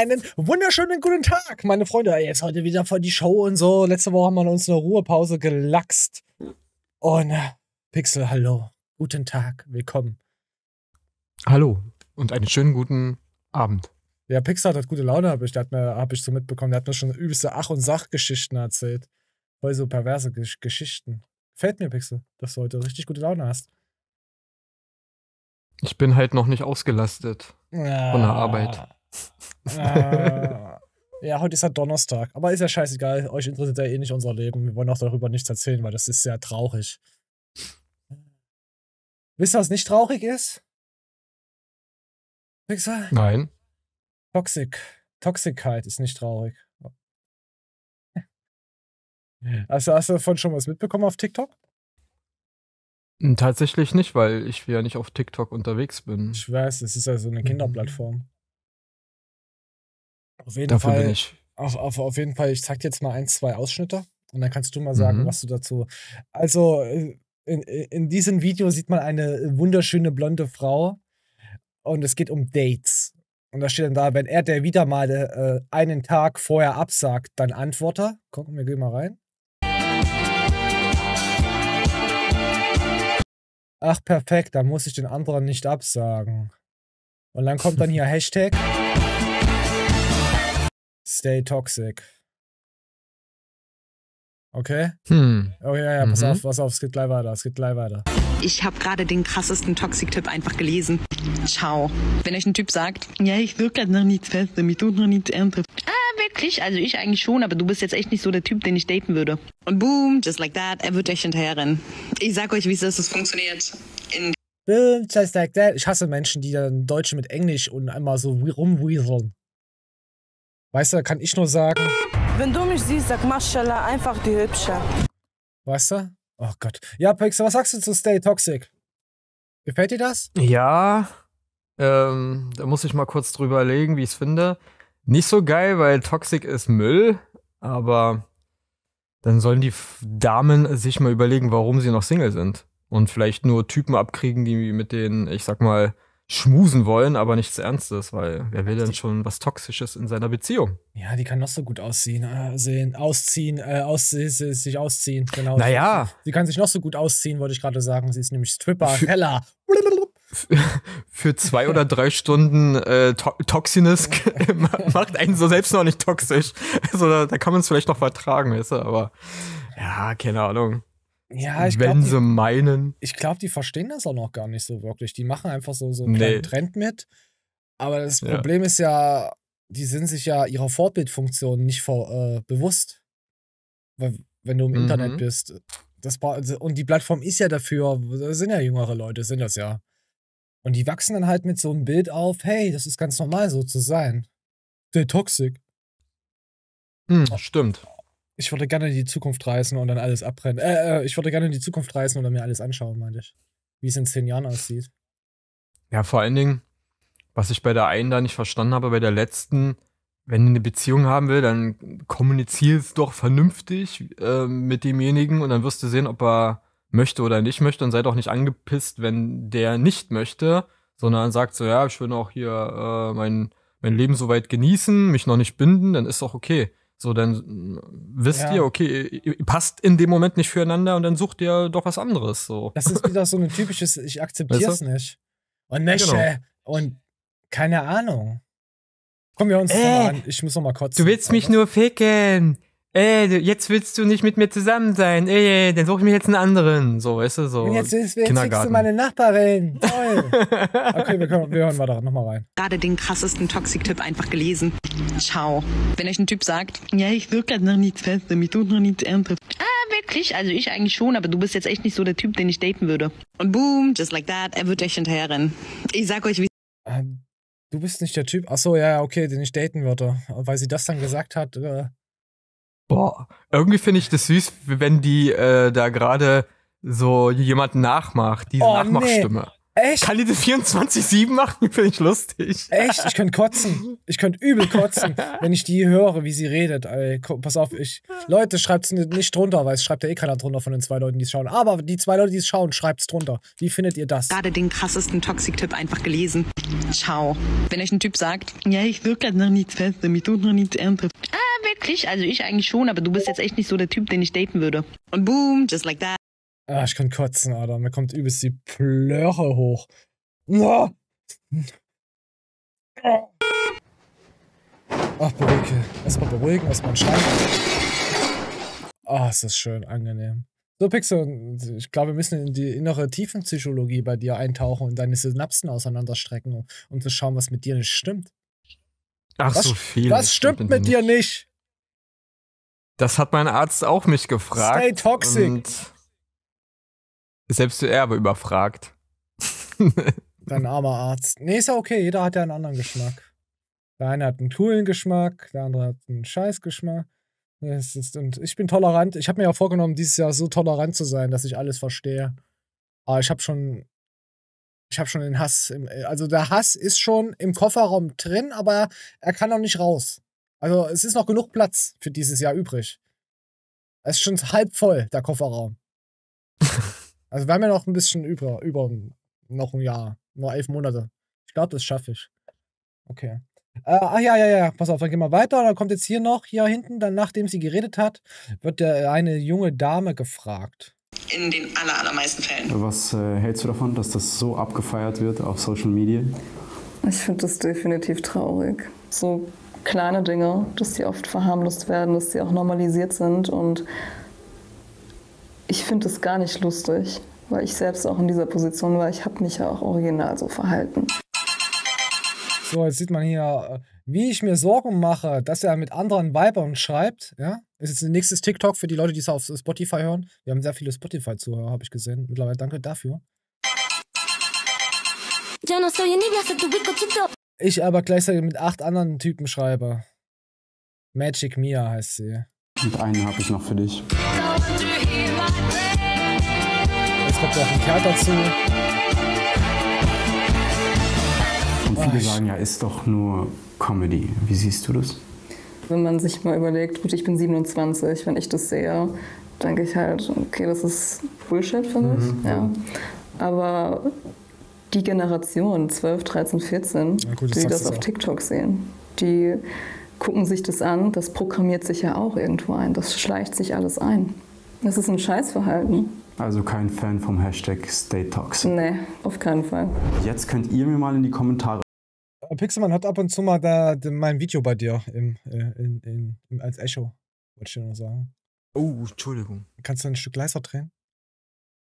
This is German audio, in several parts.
Einen wunderschönen guten Tag, meine Freunde. Jetzt heute wieder vor die Show und so. Letzte Woche haben wir uns eine Ruhepause gelaxt. Und äh, Pixel, hallo. Guten Tag, willkommen. Hallo und einen schönen guten Abend. Ja, Pixel hat halt gute Laune, habe ich, hab ich so mitbekommen. Der hat mir schon übelste Ach- und Sachgeschichten erzählt. Voll so perverse Gesch Geschichten. Fällt mir, Pixel, dass du heute richtig gute Laune hast. Ich bin halt noch nicht ausgelastet ja. von der ah. Arbeit. Äh, ja, heute ist ja halt Donnerstag. Aber ist ja scheißegal. Euch interessiert ja eh nicht unser Leben. Wir wollen auch darüber nichts erzählen, weil das ist sehr traurig. Wisst ihr, was nicht traurig ist? Pixar? Nein. Toxik. Toxikheit ist nicht traurig. Also hast du davon schon was mitbekommen auf TikTok? Tatsächlich nicht, weil ich ja nicht auf TikTok unterwegs bin. Ich weiß, es ist ja so eine Kinderplattform. Auf jeden Dafür Fall, bin ich. Auf, auf, auf jeden Fall, ich zeig dir jetzt mal ein, zwei Ausschnitte und dann kannst du mal sagen, mhm. was du dazu. Also, äh, in, in diesem Video sieht man eine wunderschöne blonde Frau und es geht um Dates. Und da steht dann da, wenn er der wieder mal äh, einen Tag vorher absagt, dann antworte. Gucken wir gehen mal rein. Ach, perfekt, da muss ich den anderen nicht absagen. Und dann kommt dann hier Hashtag. Stay toxic. Okay? Hm. Oh ja, ja, pass mhm. auf, pass auf, es geht gleich weiter, es geht gleich weiter. Ich habe gerade den krassesten Toxic-Tipp einfach gelesen. Ciao. Wenn euch ein Typ sagt, ja, ich wirke halt noch nichts fest, damit tut noch nichts ernsthaft. Ah, wirklich? Also ich eigentlich schon, aber du bist jetzt echt nicht so der Typ, den ich daten würde. Und boom, just like that, er wird euch hinterherrennen. Ich sag euch, wie es ist, es funktioniert. In boom, just like that. Ich hasse Menschen, die dann Deutsch mit Englisch und einmal so rumweaseln. Weißt du, da kann ich nur sagen. Wenn du mich siehst, sag Maschallah, einfach die Hübsche. Weißt du? Oh Gott. Ja, Pixel, was sagst du zu Stay Toxic? Gefällt dir das? Ja. Ähm, da muss ich mal kurz drüber legen, wie ich es finde. Nicht so geil, weil Toxic ist Müll, aber dann sollen die Damen sich mal überlegen, warum sie noch Single sind. Und vielleicht nur Typen abkriegen, die mit denen, ich sag mal, schmusen wollen, aber nichts Ernstes, weil wer will denn schon was Toxisches in seiner Beziehung? Ja, die kann noch so gut aussehen, äh, sehen, ausziehen, äh, aus, sich ausziehen, genau. Naja. Sie kann sich noch so gut ausziehen, wollte ich gerade sagen. Sie ist nämlich Stripper, für, Heller. Für zwei oder drei Stunden äh, to Toxiness macht einen so selbst noch nicht toxisch. Also da, da kann man es vielleicht noch vertragen, weißt du, aber ja, keine Ahnung. Ja, ich Wenn glaub, sie die, meinen. Ich glaube, die verstehen das auch noch gar nicht so wirklich. Die machen einfach so, so einen nee. Trend mit. Aber das ja. Problem ist ja, die sind sich ja ihrer Vorbildfunktion nicht vor, äh, bewusst. Wenn du im mhm. Internet bist. Das, also, und die Plattform ist ja dafür, das sind ja jüngere Leute, sind das ja. Und die wachsen dann halt mit so einem Bild auf, hey, das ist ganz normal, so zu sein. Der Toxic. Hm, stimmt. Ich würde gerne in die Zukunft reisen und dann alles abbrennen. Äh, äh ich würde gerne in die Zukunft reisen und dann mir alles anschauen, meinte ich. Wie es in zehn Jahren aussieht. Ja, vor allen Dingen, was ich bei der einen da nicht verstanden habe, bei der letzten, wenn du eine Beziehung haben will, dann kommunizierst es doch vernünftig äh, mit demjenigen und dann wirst du sehen, ob er möchte oder nicht möchte und sei doch nicht angepisst, wenn der nicht möchte, sondern sagt so, ja, ich will auch hier äh, mein, mein Leben soweit genießen, mich noch nicht binden, dann ist doch okay. So, dann äh, wisst ja. ihr, okay, ihr passt in dem Moment nicht füreinander und dann sucht ihr doch was anderes. So. Das ist wieder so ein typisches, ich akzeptiere es nicht. Und nicht, genau. Äh, und keine Ahnung. Kommen wir uns äh, mal an. Ich muss noch mal kotzen. Du willst mich also. nur ficken. Ey, äh, du, jetzt willst du nicht mit mir zusammen sein. Ey, dann suche ich mir jetzt einen anderen. So, weißt du, so. Und jetzt, jetzt, jetzt fickst du meine Nachbarin. Toll. okay, wir, können, wir hören mal da nochmal rein. Gerade den krassesten Toxic-Tipp einfach gelesen. Ciao. Wenn euch ein Typ sagt, ja, ich wirke noch nichts fest, damit du noch nichts erntest. Ah, wirklich? Also ich eigentlich schon, aber du bist jetzt echt nicht so der Typ, den ich daten würde. Und boom, just like that, er wird euch hinterherrennen. Ich sag euch, wie... Ähm, du bist nicht der Typ, ach so, ja, okay, den ich daten würde. Weil sie das dann gesagt hat, äh Boah, irgendwie finde ich das süß, wenn die äh, da gerade so jemanden nachmacht, diese oh, Nachmachstimme. Nee. Echt? Kann die das 24-7 machen? Finde ich lustig. Echt? Ich könnte kotzen. Ich könnte übel kotzen, wenn ich die höre, wie sie redet. Ey, pass auf, ich. Leute, schreibt es nicht drunter, weil es schreibt ja eh keiner drunter von den zwei Leuten, die es schauen. Aber die zwei Leute, die es schauen, schreibt es drunter. Wie findet ihr das? Gerade den krassesten Toxic-Tipp einfach gelesen. Ciao. Wenn euch ein Typ sagt, ja, ich wirke gerade noch nichts fest, damit tut noch nichts ernsthaft. Ah, wirklich? Also ich eigentlich schon, aber du bist jetzt echt nicht so der Typ, den ich daten würde. Und boom, just like that. Ah, ich kann kotzen, Alter. Mir kommt übelst die Plöre hoch. Oh! Ach, beruhige. Erstmal beruhigen, erstmal entscheiden. Ah, oh, ist das schön, angenehm. So, Pixel, ich glaube, wir müssen in die innere Tiefenpsychologie bei dir eintauchen und deine Synapsen auseinanderstrecken, um, um zu schauen, was mit dir nicht stimmt. Ach, was, so viel. Was stimmt, stimmt mit dir nicht? Das hat mein Arzt auch mich gefragt. Stay toxic. Selbst er war überfragt. Dein armer Arzt. Nee, ist ja okay, jeder hat ja einen anderen Geschmack. Der eine hat einen coolen Geschmack, der andere hat einen Scheißgeschmack. Und ich bin tolerant. Ich habe mir ja vorgenommen, dieses Jahr so tolerant zu sein, dass ich alles verstehe. Aber ich habe schon, ich habe schon den Hass. Im, also der Hass ist schon im Kofferraum drin, aber er kann noch nicht raus. Also es ist noch genug Platz für dieses Jahr übrig. Es ist schon halb voll der Kofferraum. Also wir haben ja noch ein bisschen über, über noch ein Jahr, nur elf Monate. Ich glaube, das schaffe ich. Okay. Äh, ach ja, ja, ja, pass auf, dann gehen wir weiter. Dann kommt jetzt hier noch, hier hinten, dann nachdem sie geredet hat, wird der, eine junge Dame gefragt. In den aller, allermeisten Fällen. Was äh, hältst du davon, dass das so abgefeiert wird auf Social Media? Ich finde das definitiv traurig. So kleine Dinge, dass die oft verharmlost werden, dass die auch normalisiert sind und ich finde es gar nicht lustig, weil ich selbst auch in dieser Position war. Ich habe mich ja auch original so verhalten. So, jetzt sieht man hier, äh, wie ich mir Sorgen mache, dass er mit anderen Weibern schreibt. Ja, ist jetzt ein nächstes TikTok für die Leute, die es auf Spotify hören. Wir haben sehr viele Spotify-Zuhörer, habe ich gesehen. Mittlerweile danke dafür. Ich aber gleichzeitig mit acht anderen Typen schreibe. Magic Mia heißt sie. Und einen habe ich noch für dich. Jetzt kommt auch ein Kerl dazu. Und viele sagen ja, ist doch nur Comedy. Wie siehst du das? Wenn man sich mal überlegt, gut, ich bin 27, wenn ich das sehe, denke ich halt, okay, das ist Bullshit für mich. Mhm. Ja. Aber die Generation 12, 13, 14, ja, gut, die das auf TikTok sehen, die gucken sich das an, das programmiert sich ja auch irgendwo ein, das schleicht sich alles ein. Das ist ein Scheißverhalten. Also kein Fan vom Hashtag Stay Nee, auf keinen Fall. Jetzt könnt ihr mir mal in die Kommentare. Pixelmann hat ab und zu mal da mein Video bei dir im, äh, in, in, in, als Echo, wollte ich dir nur sagen. Oh, Entschuldigung. Kannst du ein Stück leiser drehen?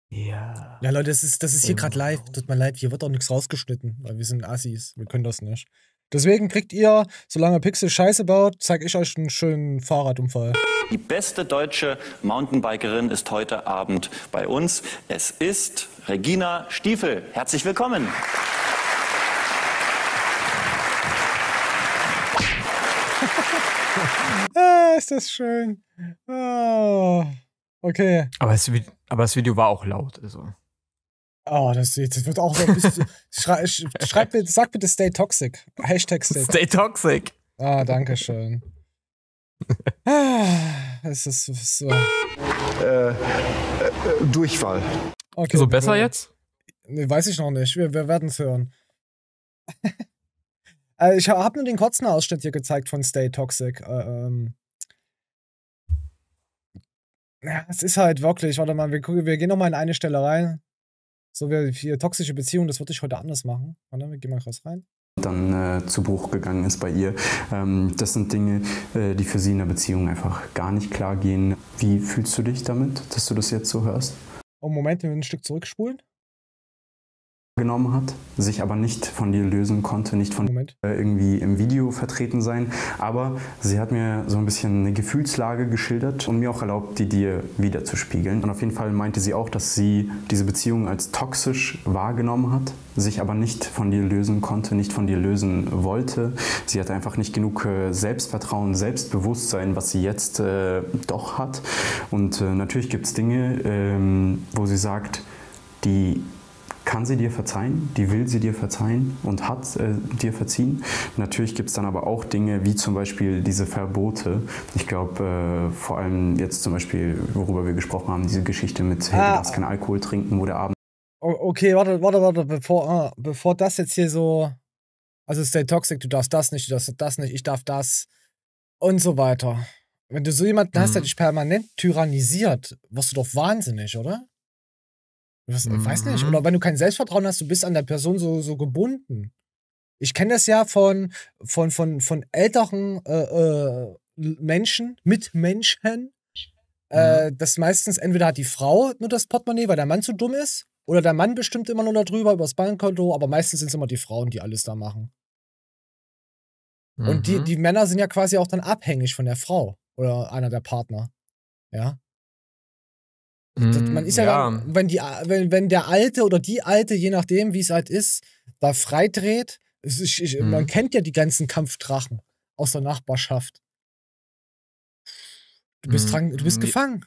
Ja. Ja, Leute, das ist, das ist hier gerade genau. live. Tut mir leid, hier wird auch nichts rausgeschnitten, weil wir sind Assis. Wir können das nicht. Deswegen kriegt ihr, solange Pixel Scheiße baut, zeige ich euch einen schönen Fahrradunfall. Die beste deutsche Mountainbikerin ist heute Abend bei uns. Es ist Regina Stiefel. Herzlich willkommen. ah, ist das schön. Oh, okay. Aber das, aber das Video war auch laut. Also. Oh, das, das wird auch so ein bisschen. schrei, schreib sag bitte Stay Toxic. Hashtag Stay, stay Toxic. Ah, danke schön. Ah, es ist so. Äh, äh Durchfall. Okay, so besser wir, jetzt? Nee, weiß ich noch nicht. Wir, wir werden es hören. Äh, ich habe nur den kurzen Ausschnitt hier gezeigt von Stay Toxic. Äh, ähm. Ja, es ist halt wirklich, warte mal, wir, wir gehen nochmal in eine Stelle rein. So wie hier, toxische Beziehung, das würde ich heute anders machen. Warte, wir gehen mal raus rein dann äh, zu Bruch gegangen ist bei ihr. Ähm, das sind Dinge, äh, die für sie in der Beziehung einfach gar nicht klar gehen. Wie fühlst du dich damit, dass du das jetzt so hörst? Oh, Moment, wir müssen ein Stück zurückspulen genommen hat, sich aber nicht von dir lösen konnte, nicht von Moment. Äh, irgendwie im Video vertreten sein. Aber sie hat mir so ein bisschen eine Gefühlslage geschildert und mir auch erlaubt, die dir wieder zu spiegeln. Und auf jeden Fall meinte sie auch, dass sie diese Beziehung als toxisch wahrgenommen hat, sich aber nicht von dir lösen konnte, nicht von dir lösen wollte. Sie hatte einfach nicht genug äh, Selbstvertrauen, Selbstbewusstsein, was sie jetzt äh, doch hat. Und äh, natürlich gibt es Dinge, ähm, wo sie sagt, die kann sie dir verzeihen, die will sie dir verzeihen und hat äh, dir verziehen. Natürlich gibt es dann aber auch Dinge wie zum Beispiel diese Verbote. Ich glaube, äh, vor allem jetzt zum Beispiel, worüber wir gesprochen haben, diese Geschichte mit, hey, ah. du darfst keinen Alkohol trinken, wo der Abend. Okay, warte, warte, warte, bevor, ah, bevor das jetzt hier so. Also, stay toxic, du darfst das nicht, du darfst das nicht, ich darf das und so weiter. Wenn du so jemanden mhm. hast, der mhm. dich permanent tyrannisiert, wirst du doch wahnsinnig, oder? mhm. Weiß nicht. Mhm. Oder wenn du kein Selbstvertrauen hast, du bist an der Person so, so gebunden. Ich kenne das ja von, von, von, von älteren äh, äh, Menschen, Mitmenschen, mhm. äh, dass meistens entweder hat die Frau nur das Portemonnaie, weil der Mann zu dumm ist, oder der Mann bestimmt immer nur darüber, über das Bankkonto, aber meistens sind es immer die Frauen, die alles da machen. Mhm. Und die, mhm. die Männer sind ja quasi auch dann abhängig von der Frau oder einer der Partner. Ja. Mhm, man ist ja, ja. Dann, wenn, die, wenn, wenn der Alte oder die Alte, je nachdem, wie es halt ist, da freidreht, ist, ich, mhm. man kennt ja die ganzen Kampfdrachen aus der Nachbarschaft. Du bist, mhm. dran, du bist gefangen.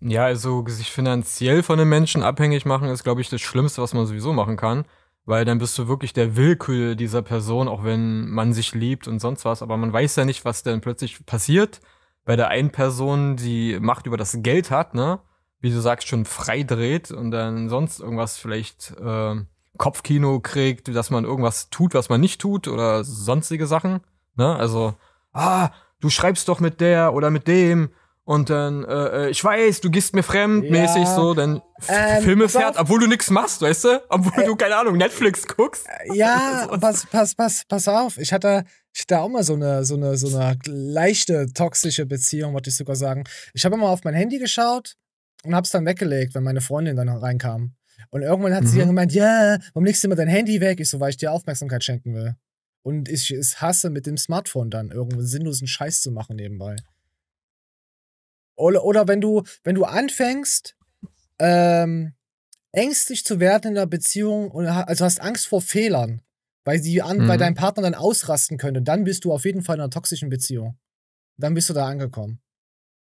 Ja, also sich finanziell von den Menschen abhängig machen, ist, glaube ich, das Schlimmste, was man sowieso machen kann. Weil dann bist du wirklich der Willkür dieser Person, auch wenn man sich liebt und sonst was. Aber man weiß ja nicht, was denn plötzlich passiert bei der einen Person die Macht über das Geld hat, ne? Wie du sagst, schon frei dreht und dann sonst irgendwas vielleicht äh, Kopfkino kriegt, dass man irgendwas tut, was man nicht tut oder sonstige Sachen, ne? Also, ah, du schreibst doch mit der oder mit dem und dann, äh, äh, ich weiß, du gehst mir fremdmäßig ja. so, dann ähm, Filme fährt, obwohl du nichts machst, weißt du? Obwohl äh, du, keine Ahnung, Netflix guckst. Äh, ja, pass, pass, pass, pass auf. Ich hatte, ich hatte auch mal so eine, so eine, so eine leichte toxische Beziehung, wollte ich sogar sagen. Ich habe immer auf mein Handy geschaut und habe es dann weggelegt, wenn meine Freundin dann reinkam. Und irgendwann hat mhm. sie dann gemeint, ja, yeah, warum legst du immer dein Handy weg? Ich so, weil ich dir Aufmerksamkeit schenken will. Und ich es hasse, mit dem Smartphone dann irgendwo sinnlosen Scheiß zu machen nebenbei. Oder, oder wenn du, wenn du anfängst, ähm, ängstlich zu werden in der Beziehung, also hast Angst vor Fehlern, weil sie an, mhm. weil dein Partner dann ausrasten könnte, dann bist du auf jeden Fall in einer toxischen Beziehung. Dann bist du da angekommen.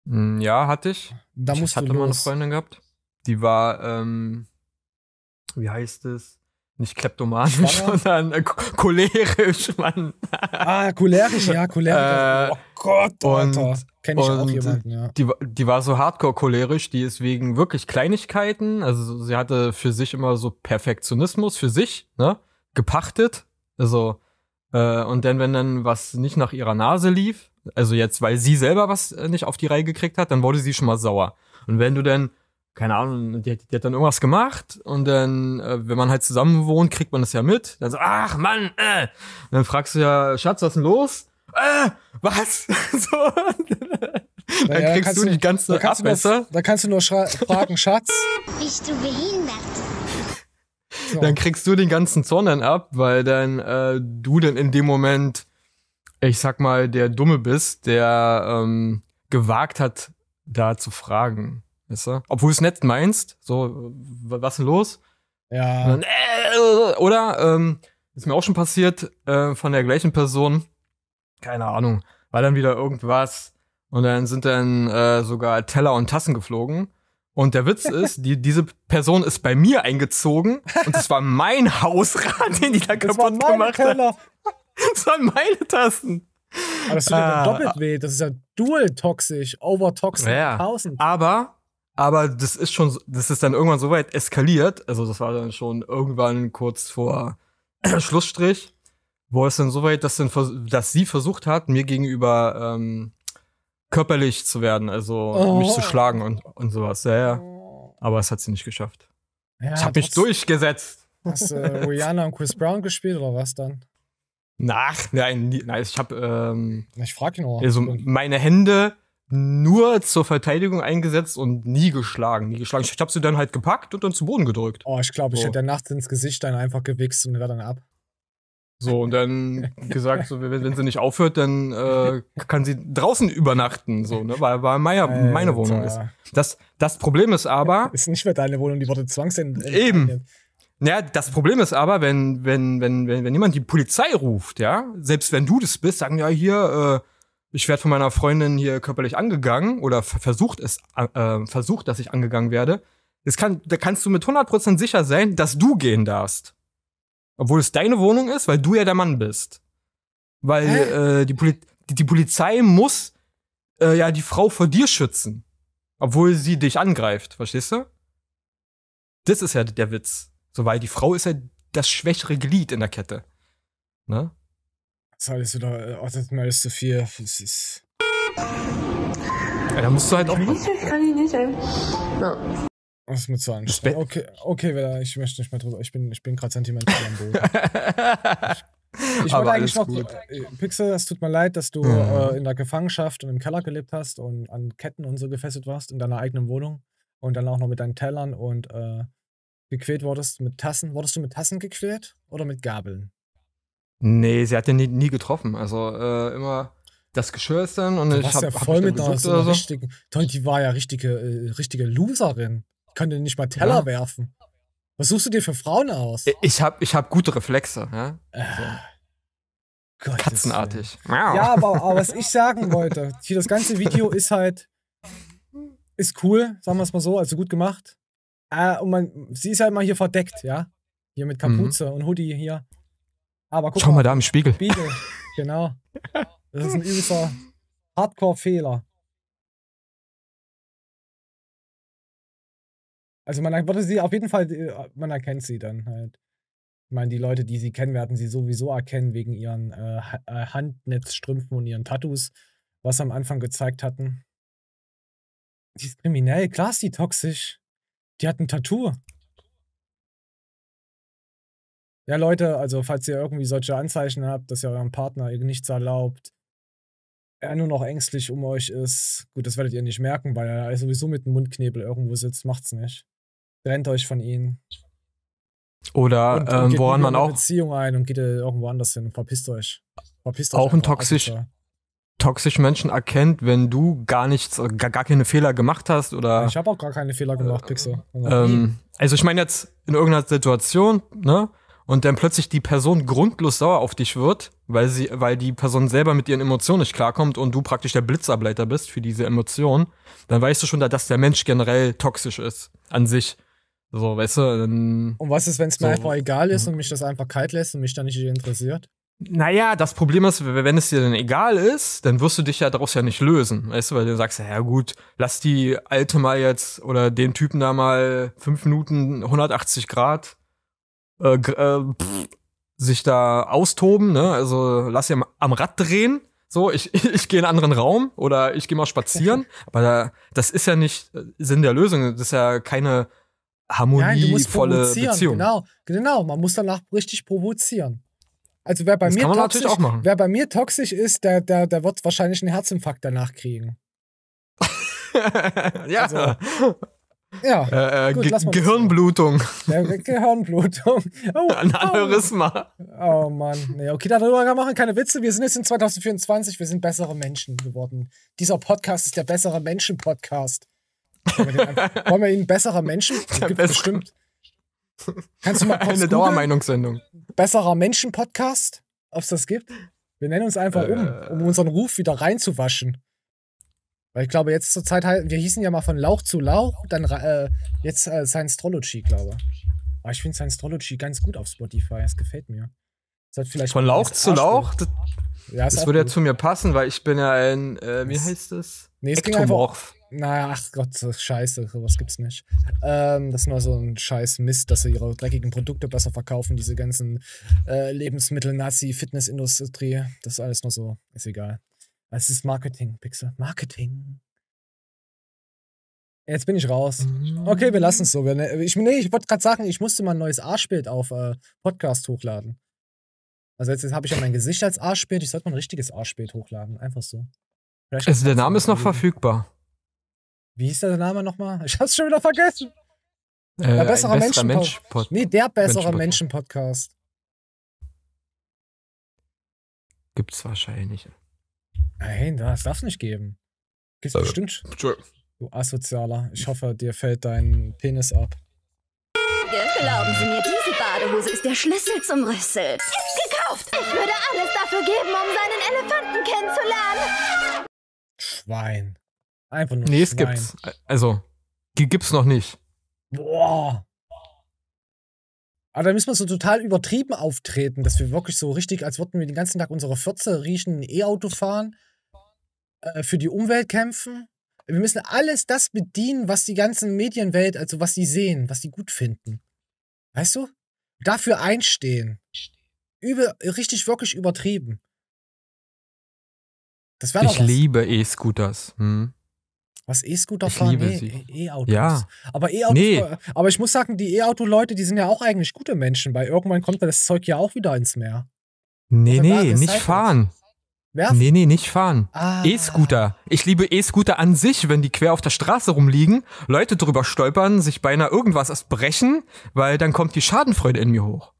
Mm, ja, hatte ich. Da ich, hatte mal eine Freundin gehabt, die war, ähm, wie heißt es? Nicht kleptomanisch, sondern äh, cholerisch, Mann. Ah, cholerisch, ja, cholerisch. Äh, oh Gott, Alter. Und Kenne ich und auch äh, jemanden, ja. Die, die war so hardcore cholerisch, die ist wegen wirklich Kleinigkeiten, also sie hatte für sich immer so Perfektionismus für sich, ne, gepachtet, also äh, und dann, wenn dann was nicht nach ihrer Nase lief, also jetzt, weil sie selber was äh, nicht auf die Reihe gekriegt hat, dann wurde sie schon mal sauer. Und wenn du dann, keine Ahnung, die, die hat dann irgendwas gemacht und dann, äh, wenn man halt zusammen wohnt, kriegt man das ja mit. Dann so, ach Mann, äh. Und dann fragst du ja, Schatz, was ist denn los? äh, was? so. Dann kriegst du nicht ganz da ab, besser. Da kannst du nur fragen, Schatz. Bist du behindert? So. Dann kriegst du den ganzen Zorn dann ab, weil dann äh, du dann in dem Moment, ich sag mal, der Dumme bist, der ähm, gewagt hat, da zu fragen. Weißt du? Obwohl du es nett meinst, so, was denn los? Ja. Dann, äh, oder, ähm, ist mir auch schon passiert, äh, von der gleichen Person, keine Ahnung, war dann wieder irgendwas und dann sind dann äh, sogar Teller und Tassen geflogen. Und der Witz ist, die, diese Person ist bei mir eingezogen und es war mein Hausrad, den die da das gemacht Teller. hat. Das waren meine Tassen. Aber das tut ah, ja doppelt weh. Das ist ja dual toxisch, overtoxic ja, 1000. Aber, aber das ist schon, das ist dann irgendwann so weit eskaliert. Also das war dann schon irgendwann kurz vor Schlussstrich. Wo es dann so weit, dass, dann, dass sie versucht hat, mir gegenüber ähm, körperlich zu werden, also oh. mich zu oh. schlagen und, und sowas. Ja, ja. Oh. Aber es hat sie nicht geschafft. Ja, ich habe mich durchgesetzt. Hast äh, Rihanna und Chris Brown gespielt oder was dann? Nach, nein, nein, ich habe. Ähm, ich frage nur. Also meine Hände nur zur Verteidigung eingesetzt und nie geschlagen, nie geschlagen. Ich, ich habe sie dann halt gepackt und dann zu Boden gedrückt. Oh, ich glaube, ich so. hätte danach ins Gesicht dann einfach gewichst und wäre dann ab. So, und dann gesagt, so, wenn, wenn sie nicht aufhört, dann äh, kann sie draußen übernachten, so, ne? Weil, weil meine, meine Wohnung ist. Das, das Problem ist aber. Ist nicht mehr deine Wohnung, die wurde zwangsend. Eben. Naja, das Problem ist aber, wenn, wenn, wenn, wenn, wenn jemand die Polizei ruft, ja, selbst wenn du das bist, sagen ja hier, äh, ich werde von meiner Freundin hier körperlich angegangen oder versucht es, äh, äh, versucht, dass ich angegangen werde. Das kann, da kannst du mit 100% sicher sein, dass du gehen darfst. Obwohl es deine Wohnung ist, weil du ja der Mann bist. Weil äh, die, Poli die, die, Polizei muss äh, ja die Frau vor dir schützen. Obwohl sie dich angreift, verstehst du? Das ist ja der Witz. So, weil die Frau ist ja das schwächere Glied in der Kette. Ne? Äh, das ist alles wieder, ach, das ist zu viel. Das ist. Ja, da musst du halt auch. Ich kann ich nicht, ey. Das ist mir zu anstrengend. Okay, okay Willa, ich möchte nicht mehr drüber. Ich bin, ich bin gerade sentimental am Boden. Ich, ich Aber eigentlich noch, gut. Äh, Pixel, es tut mir leid, dass du mhm. äh, in der Gefangenschaft und im Keller gelebt hast und an Ketten und so gefesselt warst in deiner eigenen Wohnung und dann auch noch mit deinen Tellern und äh, gequält wurdest mit Tassen. Wurdest du mit Tassen gequält oder mit Gabeln? Nee, sie hat den nie, nie getroffen. Also äh, immer das Geschirr ist dann und du ich habe hab, ja voll hab mit einer so. richtigen. die war ja richtige, äh, richtige Loserin können dir nicht mal Teller ja. werfen. Was suchst du dir für Frauen aus? Ich habe ich hab gute Reflexe. Ja? Äh, so. Katzenartig. Ja, aber, aber was ich sagen wollte, hier das ganze Video ist halt, ist cool, sagen wir es mal so, also gut gemacht. Äh, und man, sie ist halt mal hier verdeckt, ja? Hier mit mhm. Kapuze mhm. und Hoodie hier. Aber guck Schau mal, mal da im Spiegel. Spiegel, genau. Das ist ein übelster Hardcore-Fehler. Also man wurde sie auf jeden Fall, äh, man erkennt sie dann halt. Ich meine, die Leute, die sie kennen, werden sie sowieso erkennen wegen ihren äh, äh, Handnetzstrümpfen und ihren Tattoos, was sie am Anfang gezeigt hatten. Die ist kriminell, klar ist die toxisch. Die hat ein Tattoo. Ja, Leute, also falls ihr irgendwie solche Anzeichen habt, dass ihr eurem Partner nichts erlaubt, er nur noch ängstlich um euch ist, gut, das werdet ihr nicht merken, weil er sowieso mit dem Mundknebel irgendwo sitzt, macht's nicht. Trennt euch von ihnen. Oder und, ähm, und woran man auch. Eine Beziehung ein und geht irgendwo äh, anders hin und verpisst euch. Verpisst auch euch ein also toxisch, toxisch Menschen erkennt, wenn du gar nichts, äh, gar, gar keine Fehler gemacht hast oder. Ich habe auch gar keine Fehler gemacht, äh, Pixel. Also- ähm, also ich meine jetzt in irgendeiner Situation, ne? Und dann plötzlich die Person grundlos sauer auf dich wird, weil sie, weil die Person selber mit ihren Emotionen nicht klarkommt und du praktisch der Blitzableiter bist für diese Emotionen, dann weißt du schon, dass der Mensch generell toxisch ist an sich. So, weißt du, dann. Und was ist, wenn es mir so, einfach egal ist und mich das einfach kalt lässt und mich da nicht interessiert? Naja, das Problem ist, wenn es dir dann egal ist, dann wirst du dich ja daraus ja nicht lösen, weißt du, weil du sagst, ja gut, lass die Alte mal jetzt oder den Typen da mal fünf Minuten 180 Grad äh, äh, pff, sich da austoben, ne? Also lass ihn am Rad drehen. So, ich, ich gehe in einen anderen Raum oder ich gehe mal spazieren. aber da, das ist ja nicht äh, Sinn der Lösung. Das ist ja keine harmonievolle Nein, Beziehung. Genau, genau, man muss danach richtig provozieren. Also wer bei, das mir toxisch, wer bei mir toxisch ist, der, der, der wird wahrscheinlich einen Herzinfarkt danach kriegen. ja. Also, ja. Äh, äh Gut, Ge Gehirnblutung. Ja, Gehirnblutung. Oh, Ein oh. Aneurysma. Oh, oh Mann. Nee, okay, darüber machen keine Witze. Wir sind jetzt in 2024, wir sind bessere Menschen geworden. Dieser Podcast ist der bessere Menschen-Podcast. Wollen wir, ihn besserer Menschen? Es gibt bestimmt. Kannst du mal Eine Dauermeinungssendung. Besserer Menschen Podcast, ob es das gibt? Wir nennen uns einfach äh, um, um unseren Ruf wieder reinzuwaschen. Weil ich glaube, jetzt zur Zeit, wir hießen ja mal von Lauch zu Lauch, dann äh, jetzt äh, Science-Trology, glaube ich. Aber ah, ich finde Science-Trology ganz gut auf Spotify, es gefällt mir. Das vielleicht von Lauch zu Lauch? Das, ja, das würde gut. ja zu mir passen, weil ich bin ja ein, äh, wie heißt das? Nee, es Ektomorph. Na, ach Gott, scheiße, sowas gibt's nicht. Ähm, das ist nur so ein scheiß Mist, dass sie ihre dreckigen Produkte besser verkaufen, diese ganzen äh, Lebensmittel, Nazi, Fitnessindustrie. Das ist alles nur so, ist egal. Es ist Marketing, Pixel. Marketing. Jetzt bin ich raus. Okay, wir lassen es so. Ne, ich, nee, ich wollte gerade sagen, ich musste mal ein neues Arschbild auf äh, Podcast hochladen. Also jetzt, jetzt habe ich ja mein Gesicht als Arschbild. Ich sollte mal ein richtiges Arschbild hochladen. Einfach so. also der Name ist noch verfügbar. Wie hieß der Name nochmal? Ich hab's schon wieder vergessen. Äh, der bessere Menschen Mensch Pod Nee, der bessere Menschen Podcast. Gibt's wahrscheinlich Nein, das darf's nicht geben. Gibt's also, bestimmt. Du Asozialer. Ich hoffe, dir fällt dein Penis ab. Glauben Sie mir, diese Badehose ist der Schlüssel zum Rüssel. Gekauft! Ich würde alles dafür geben, um seinen Elefanten kennenzulernen. Schwein. Einfach nur Nee, es Schwein. gibt's. Also, die gibt's noch nicht. Boah. Aber da müssen wir so total übertrieben auftreten, dass wir wirklich so richtig, als würden wir den ganzen Tag unsere Fürze riechen, ein E-Auto fahren, äh, für die Umwelt kämpfen. Wir müssen alles das bedienen, was die ganzen Medienwelt, also was sie sehen, was sie gut finden. Weißt du? Dafür einstehen. Übel, richtig wirklich übertrieben. Das ich liebe E-Scooters. Hm. Was E-Scooter eh fahren? E-Autos. Eh, eh, e ja. Aber E-Autos. Nee. Aber ich muss sagen, die E-Auto-Leute, die sind ja auch eigentlich gute Menschen, weil irgendwann kommt das Zeug ja auch wieder ins Meer. Nee, also nee, nicht fahren. Werfen? Nee, nee, nicht fahren. Ah. E-Scooter. Ich liebe E-Scooter an sich, wenn die quer auf der Straße rumliegen, Leute drüber stolpern, sich beinahe irgendwas erst brechen, weil dann kommt die Schadenfreude in mir hoch.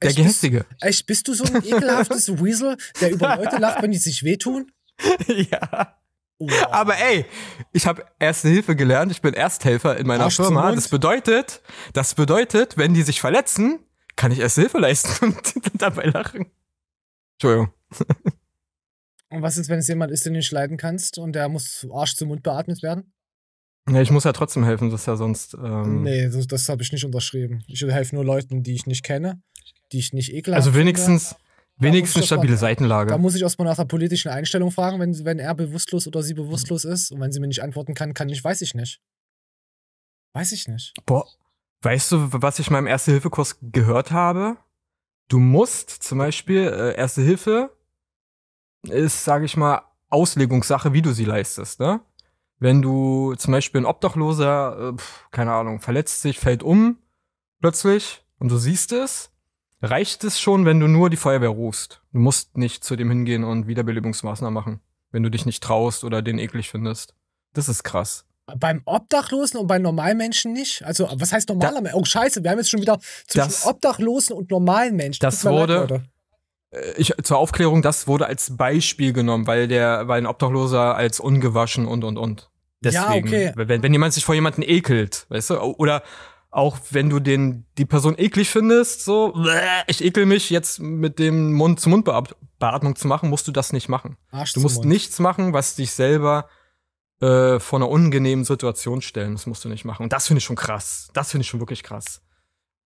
Der echt, Gehässige. Bist, echt, bist du so ein ekelhaftes Weasel, der über Leute lacht, wenn die sich wehtun? ja. Oh. Aber ey, ich habe Erste Hilfe gelernt, ich bin Ersthelfer in meiner Arsch Firma. Das bedeutet, das bedeutet, wenn die sich verletzen, kann ich Erste Hilfe leisten und dabei lachen. Entschuldigung. Und was ist, wenn es jemand ist, den du nicht leiden kannst und der muss Arsch zum Mund beatmet werden? Nee, ich muss ja trotzdem helfen, das ist ja sonst. Ähm nee, das, das habe ich nicht unterschrieben. Ich helfe nur Leuten, die ich nicht kenne, die ich nicht ekelhaft Also wenigstens, finde. Wenigstens stabile mal, Seitenlage. Da muss ich erstmal nach der politischen Einstellung fragen, wenn, wenn er bewusstlos oder sie bewusstlos ist. Und wenn sie mir nicht antworten kann, kann ich, weiß ich nicht. Weiß ich nicht. Boah, weißt du, was ich meinem Erste-Hilfe-Kurs gehört habe? Du musst zum Beispiel äh, Erste Hilfe ist, sage ich mal, Auslegungssache, wie du sie leistest. Ne? Wenn du zum Beispiel ein Obdachloser, äh, keine Ahnung, verletzt sich, fällt um plötzlich und du siehst es, reicht es schon, wenn du nur die Feuerwehr rufst. Du musst nicht zu dem hingehen und Wiederbelebungsmaßnahmen machen, wenn du dich nicht traust oder den eklig findest. Das ist krass. Beim Obdachlosen und bei normalen Menschen nicht? Also, was heißt normaler Mensch? Oh, scheiße, wir haben jetzt schon wieder zwischen das, Obdachlosen und normalen Menschen. Das, das wurde, leid, äh, ich, zur Aufklärung, das wurde als Beispiel genommen, weil der, weil ein Obdachloser als ungewaschen und und und. Deswegen, ja, okay. wenn, wenn jemand sich vor jemanden ekelt, weißt du, oder auch wenn du den, die Person eklig findest, so, ich ekel mich jetzt mit dem Mund-zu-Mund-Beatmung zu machen, musst du das nicht machen. Arsch du musst Mund. nichts machen, was dich selber äh, vor einer unangenehmen Situation stellen. Das musst du nicht machen. Und das finde ich schon krass. Das finde ich schon wirklich krass.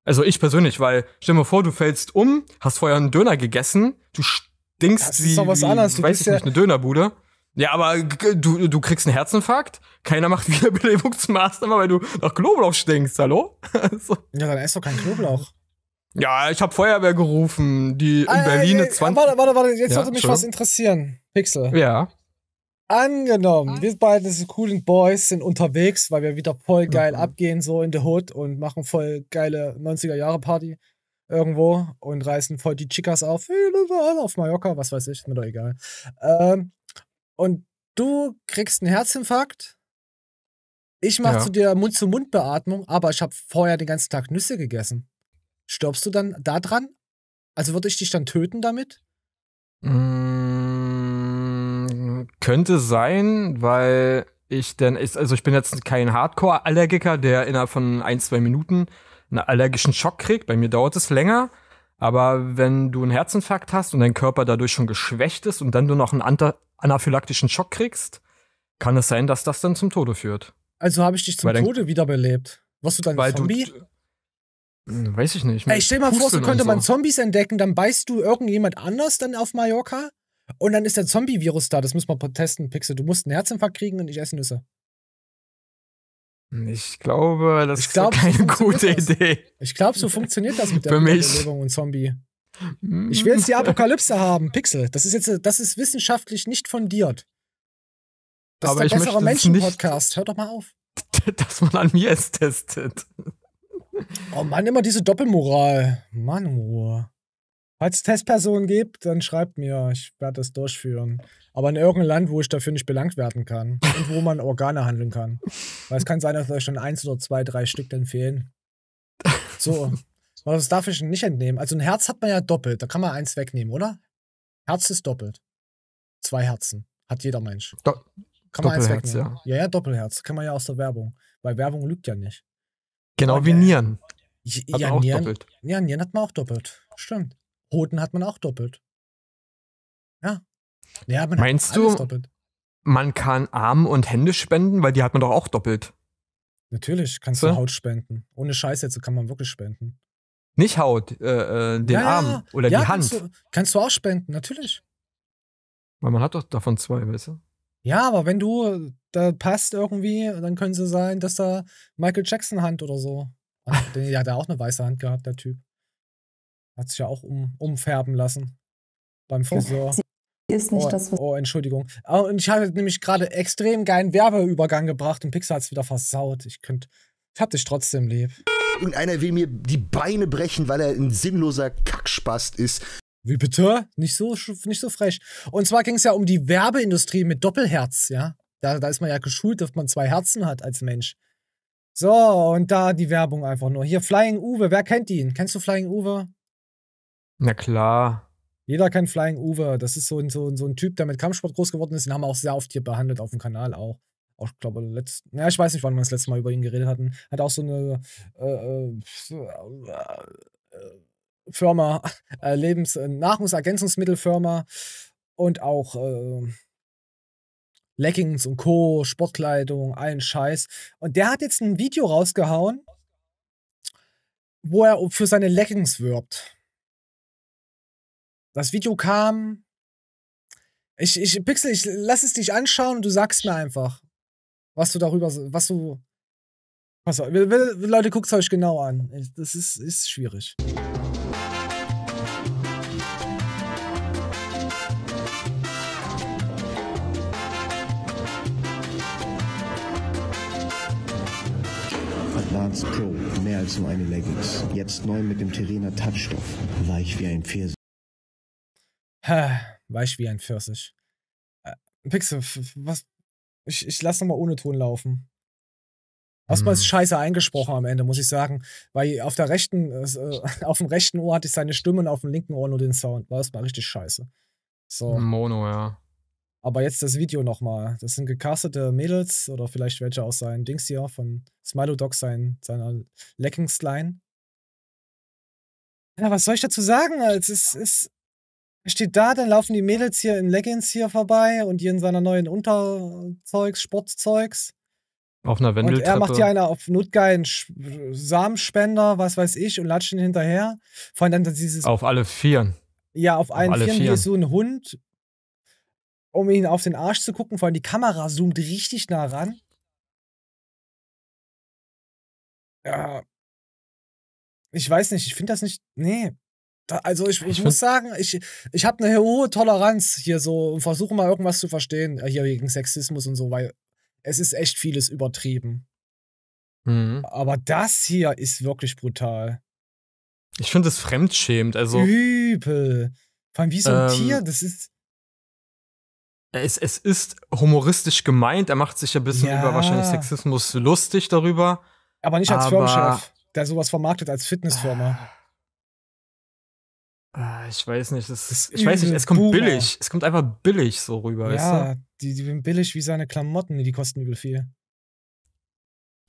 Also ich persönlich, weil stell dir mal vor, du fällst um, hast vorher einen Döner gegessen, du stinkst das wie, ist doch was anderes. Du weiß ich ja nicht, eine Dönerbude. Ja, aber du, du kriegst einen Herzinfarkt, keiner macht Wiederbelebung zum Wiederbelebungsmaßnahmen, weil du nach Knoblauch stinkst, hallo? so. Also. Ja, dann ess doch kein Knoblauch. Ja, ich habe Feuerwehr gerufen, die in ah, Berlin äh, 20. Warte, warte, warte, jetzt ja, sollte mich was interessieren. Pixel. Ja. Angenommen, wir beide, diese coolen Boys sind unterwegs, weil wir wieder voll geil mhm. abgehen, so in the Hood und machen voll geile 90er-Jahre-Party irgendwo und reißen voll die Chicas auf. auf Mallorca, was weiß ich, ist mir doch egal. Ähm, und du kriegst einen Herzinfarkt. Ich mache ja. zu dir Mund-zu-Mund-Beatmung, aber ich habe vorher den ganzen Tag Nüsse gegessen. Stirbst du dann da dran? Also würde ich dich dann töten damit? Mm, könnte sein, weil ich denn ist, also ich bin jetzt kein Hardcore-Allergiker, der innerhalb von ein, zwei Minuten einen allergischen Schock kriegt. Bei mir dauert es länger. Aber wenn du einen Herzinfarkt hast und dein Körper dadurch schon geschwächt ist und dann du noch einen anaphylaktischen Schock kriegst, kann es sein, dass das dann zum Tode führt. Also habe ich dich zum weil Tode wiederbelebt. Was du dann weil Zombie? Du, hm, Weiß ich nicht. Ey, stell dir mal vor, so könnte man so. Zombies entdecken, dann beißt du irgendjemand anders dann auf Mallorca und dann ist der Zombie-Virus da. Das muss man testen, Pixel. Du musst einen Herzinfarkt kriegen und ich esse Nüsse. Hm, ich glaube, das ich ist glaub, keine so gute das. Idee. Ich glaube, so funktioniert das mit der Überlebung und Zombie. Ich will jetzt die Apokalypse haben, Pixel. Das ist jetzt, das ist wissenschaftlich nicht fundiert. Das Aber ist der bessere Menschen-Podcast. Hör doch mal auf. Dass man an mir es testet. Oh Mann, immer diese Doppelmoral. Mann, Manu. Falls es Testpersonen gibt, dann schreibt mir. Ich werde das durchführen. Aber in irgendeinem Land, wo ich dafür nicht belangt werden kann und wo man Organe handeln kann. Weil es kann sein, dass euch schon eins oder zwei, drei Stück dann fehlen. So, das darf ich nicht entnehmen. Also ein Herz hat man ja doppelt. Da kann man eins wegnehmen, oder? Herz ist doppelt. Zwei Herzen hat jeder Mensch. Do kann man eins wegnehmen. Ja. ja, ja, Doppelherz. Kann man ja aus der Werbung. Weil Werbung lügt ja nicht. Genau Aber wie Nieren. Ja, ja, Nieren, doppelt. ja, Nieren hat man auch doppelt. Stimmt. Hoden hat man auch doppelt. Ja. ja man Meinst du, doppelt. man kann Arme und Hände spenden, weil die hat man doch auch doppelt? Natürlich kannst so? du Haut spenden. Ohne Scheiß kann man wirklich spenden. Nicht Haut, äh, äh, den ja, Arm oder ja, die Hand. Kannst du, kannst du auch spenden, natürlich. Weil man hat doch davon zwei, weißt du? Ja, aber wenn du da passt irgendwie, dann können sie sein, dass da Michael Jackson Hand oder so. Der hat ja auch eine weiße Hand gehabt, der Typ. Hat sich ja auch um, umfärben lassen. Beim Friseur. Ist nicht oh, das, was oh, Entschuldigung. Und ich habe nämlich gerade extrem geilen Werbeübergang gebracht und Pixar es wieder versaut. Ich könnte. Ich hab dich trotzdem lieb. Und einer will mir die Beine brechen, weil er ein sinnloser Kackspast ist. Wie bitte? Nicht so, nicht so frech. Und zwar ging es ja um die Werbeindustrie mit Doppelherz, ja. Da, da ist man ja geschult, dass man zwei Herzen hat als Mensch. So, und da die Werbung einfach nur. Hier Flying Uwe, wer kennt ihn? Kennst du Flying Uwe? Na klar. Jeder kennt Flying Uwe. Das ist so ein, so, so ein Typ, der mit Kampfsport groß geworden ist. Den haben wir auch sehr oft hier behandelt, auf dem Kanal auch auch, glaube letzt, ja, ich weiß nicht, wann wir das letzte Mal über ihn geredet hatten, hat auch so eine äh, äh, Firma, äh, Lebens-, äh, Nahrungsergänzungsmittelfirma und auch äh, Leggings und Co., Sportkleidung, allen Scheiß. Und der hat jetzt ein Video rausgehauen, wo er für seine Leggings wirbt. Das Video kam. Ich, ich, Pixel, ich lass es dich anschauen und du sagst mir einfach was du darüber, was du. Pass auf, Leute, guckt es euch genau an. Das ist, ist schwierig. Advanced Pro, mehr als nur eine Leggings. Jetzt neu mit dem Terena Touchstoff. Weich wie ein Pfirsich. Ha, weich wie ein Pfirsich. Äh, Pixel, was, ich, ich lasse nochmal ohne Ton laufen. Erstmal ist mhm. scheiße eingesprochen am Ende, muss ich sagen. Weil auf der rechten, äh, auf dem rechten Ohr hatte ich seine Stimme und auf dem linken Ohr nur den Sound. War erstmal richtig scheiße. So. Mono, ja. Aber jetzt das Video nochmal. Das sind gecastete äh, Mädels oder vielleicht welche aus seinen Dings hier von Smilo Dog, sein, seiner Leckingsline. Ja, was soll ich dazu sagen? Also, es ist, es steht da, dann laufen die Mädels hier in Leggings hier vorbei und hier in seiner neuen Unterzeugs, Sportzeugs. Auf einer Wendeltreppe. Und er macht hier einer auf notgeilen Samenspender, was weiß ich, und latscht ihn hinterher. Vor allem dann dieses. Auf alle Vieren. Ja, auf allen alle Vieren. Vieren. Hier ist so ein Hund, um ihn auf den Arsch zu gucken. Vor allem die Kamera zoomt richtig nah ran. Ja. Ich weiß nicht, ich finde das nicht. Nee also ich, ich, muss sagen, ich, ich habe eine hohe Toleranz hier so und versuche mal irgendwas zu verstehen, äh, hier wegen Sexismus und so, weil es ist echt vieles übertrieben. Mhm. Aber das hier ist wirklich brutal. Ich finde es fremdschämend. also. Übel. Vor allem wie so ein ähm, Tier, das ist. Es, es ist humoristisch gemeint, er macht sich ein bisschen ja. über wahrscheinlich Sexismus lustig darüber. Aber nicht als aber, Firmenchef, der sowas vermarktet als Fitnessfirma. Ah. Ah, ich weiß nicht, das, ich weiß nicht, es kommt Boomer. billig. Es kommt einfach billig so rüber. Ja, weißt du? die, sind billig wie seine Klamotten, die kosten übel viel.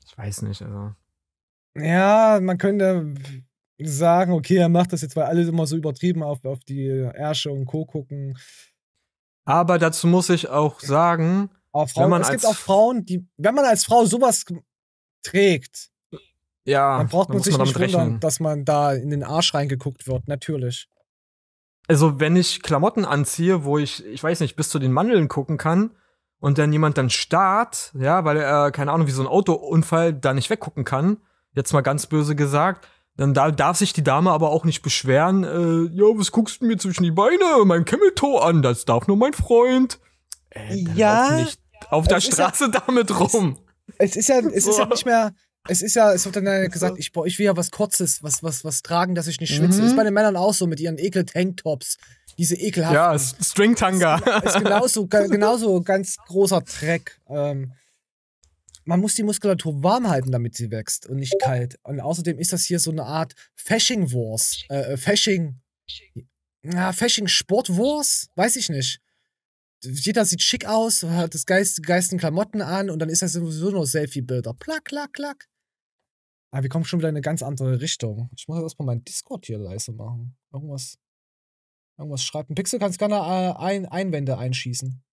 Ich weiß nicht, also. Ja, man könnte sagen, okay, er macht das jetzt, weil alle immer so übertrieben auf, auf die Ärsche und Co. gucken. Aber dazu muss ich auch sagen, auch Frauen, wenn man es als gibt auch Frauen, die, wenn man als Frau sowas trägt, ja, dann braucht man dann sich man nicht rechnen. wundern, dass man da in den Arsch reingeguckt wird, natürlich. Also, wenn ich Klamotten anziehe, wo ich, ich weiß nicht, bis zu den Mandeln gucken kann und dann jemand dann starrt, ja, weil er, äh, keine Ahnung, wie so ein Autounfall da nicht weggucken kann, jetzt mal ganz böse gesagt, dann da darf sich die Dame aber auch nicht beschweren, äh, ja, was guckst du mir zwischen die Beine, mein Kemmeltoe an, das darf nur mein Freund. Äh, ja. Auf, nicht auf der Straße ja, damit rum. Es, es ist ja, es so. ist ja nicht mehr, es ist ja, es wird dann gesagt, ich, boah, ich will ja was Kurzes, was, was, was tragen, dass ich nicht schwitze. Mhm. Ist bei den Männern auch so mit ihren Ekel-Tanktops. Diese ekelhaften. Ja, Stringtanga. Ist, ist genauso, genauso ganz großer Dreck. Ähm, man muss die Muskulatur warm halten, damit sie wächst und nicht kalt. Und außerdem ist das hier so eine Art Fashing Wars. Äh, äh Fashing. Na, Fashing Sport Wars? Weiß ich nicht. Jeder sieht schick aus, hat das Geist, geisten Klamotten an und dann ist das sowieso nur Selfie-Bilder. Plack, plack, plack. Ah, wir kommen schon wieder in eine ganz andere Richtung. Ich muss erstmal meinen Discord hier leise machen. Irgendwas. Irgendwas schreibt. Ein Pixel kann Scanner äh, ein Einwände einschießen.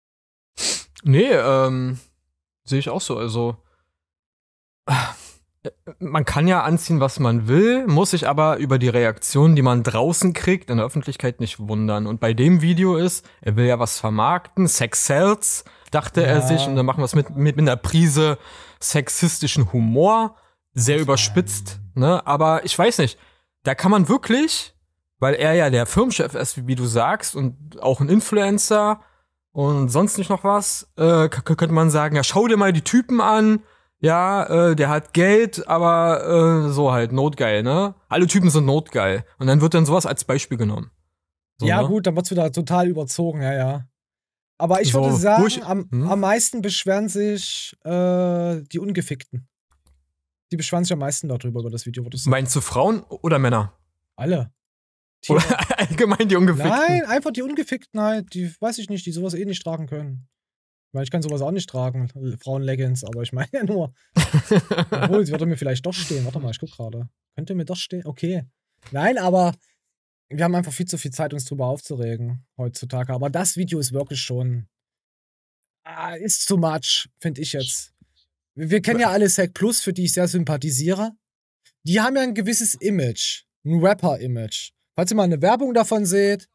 Nee, ähm, sehe ich auch so. Also, äh, man kann ja anziehen, was man will, muss sich aber über die Reaktionen, die man draußen kriegt, in der Öffentlichkeit nicht wundern. Und bei dem Video ist, er will ja was vermarkten, Sex sells, dachte ja. er sich, und dann machen wir es mit, mit, mit einer Prise sexistischen Humor sehr überspitzt, ne? Aber ich weiß nicht, da kann man wirklich, weil er ja der Firmenchef ist, wie du sagst, und auch ein Influencer und sonst nicht noch was, äh, könnte man sagen, ja, schau dir mal die Typen an, ja, äh, der hat Geld, aber äh, so halt, notgeil, ne? Alle Typen sind notgeil. Und dann wird dann sowas als Beispiel genommen. So, ja, ne? gut, dann wird's wieder total überzogen, ja, ja. Aber ich so, würde sagen, ich, am, hm? am meisten beschweren sich äh, die Ungefickten. Die beschweren sich am meisten darüber, über das Video. Das Meinst du Frauen oder Männer? Alle. oder allgemein die Ungefickten? Nein, einfach die Ungefickten halt. Die, weiß ich nicht, die sowas eh nicht tragen können. Ich meine, ich kann sowas auch nicht tragen, äh, Frauen-Leggings, aber ich meine ja nur. Obwohl, sie würde mir vielleicht doch stehen. Warte mal, ich gucke gerade. Könnte mir doch stehen? Okay. Nein, aber wir haben einfach viel zu viel Zeit, uns drüber aufzuregen heutzutage. Aber das Video ist wirklich schon. Ah, ist too much, finde ich jetzt wir kennen ja alle Sack Plus, für die ich sehr sympathisiere. Die haben ja ein gewisses Image, ein Rapper-Image. Falls ihr mal eine Werbung davon seht,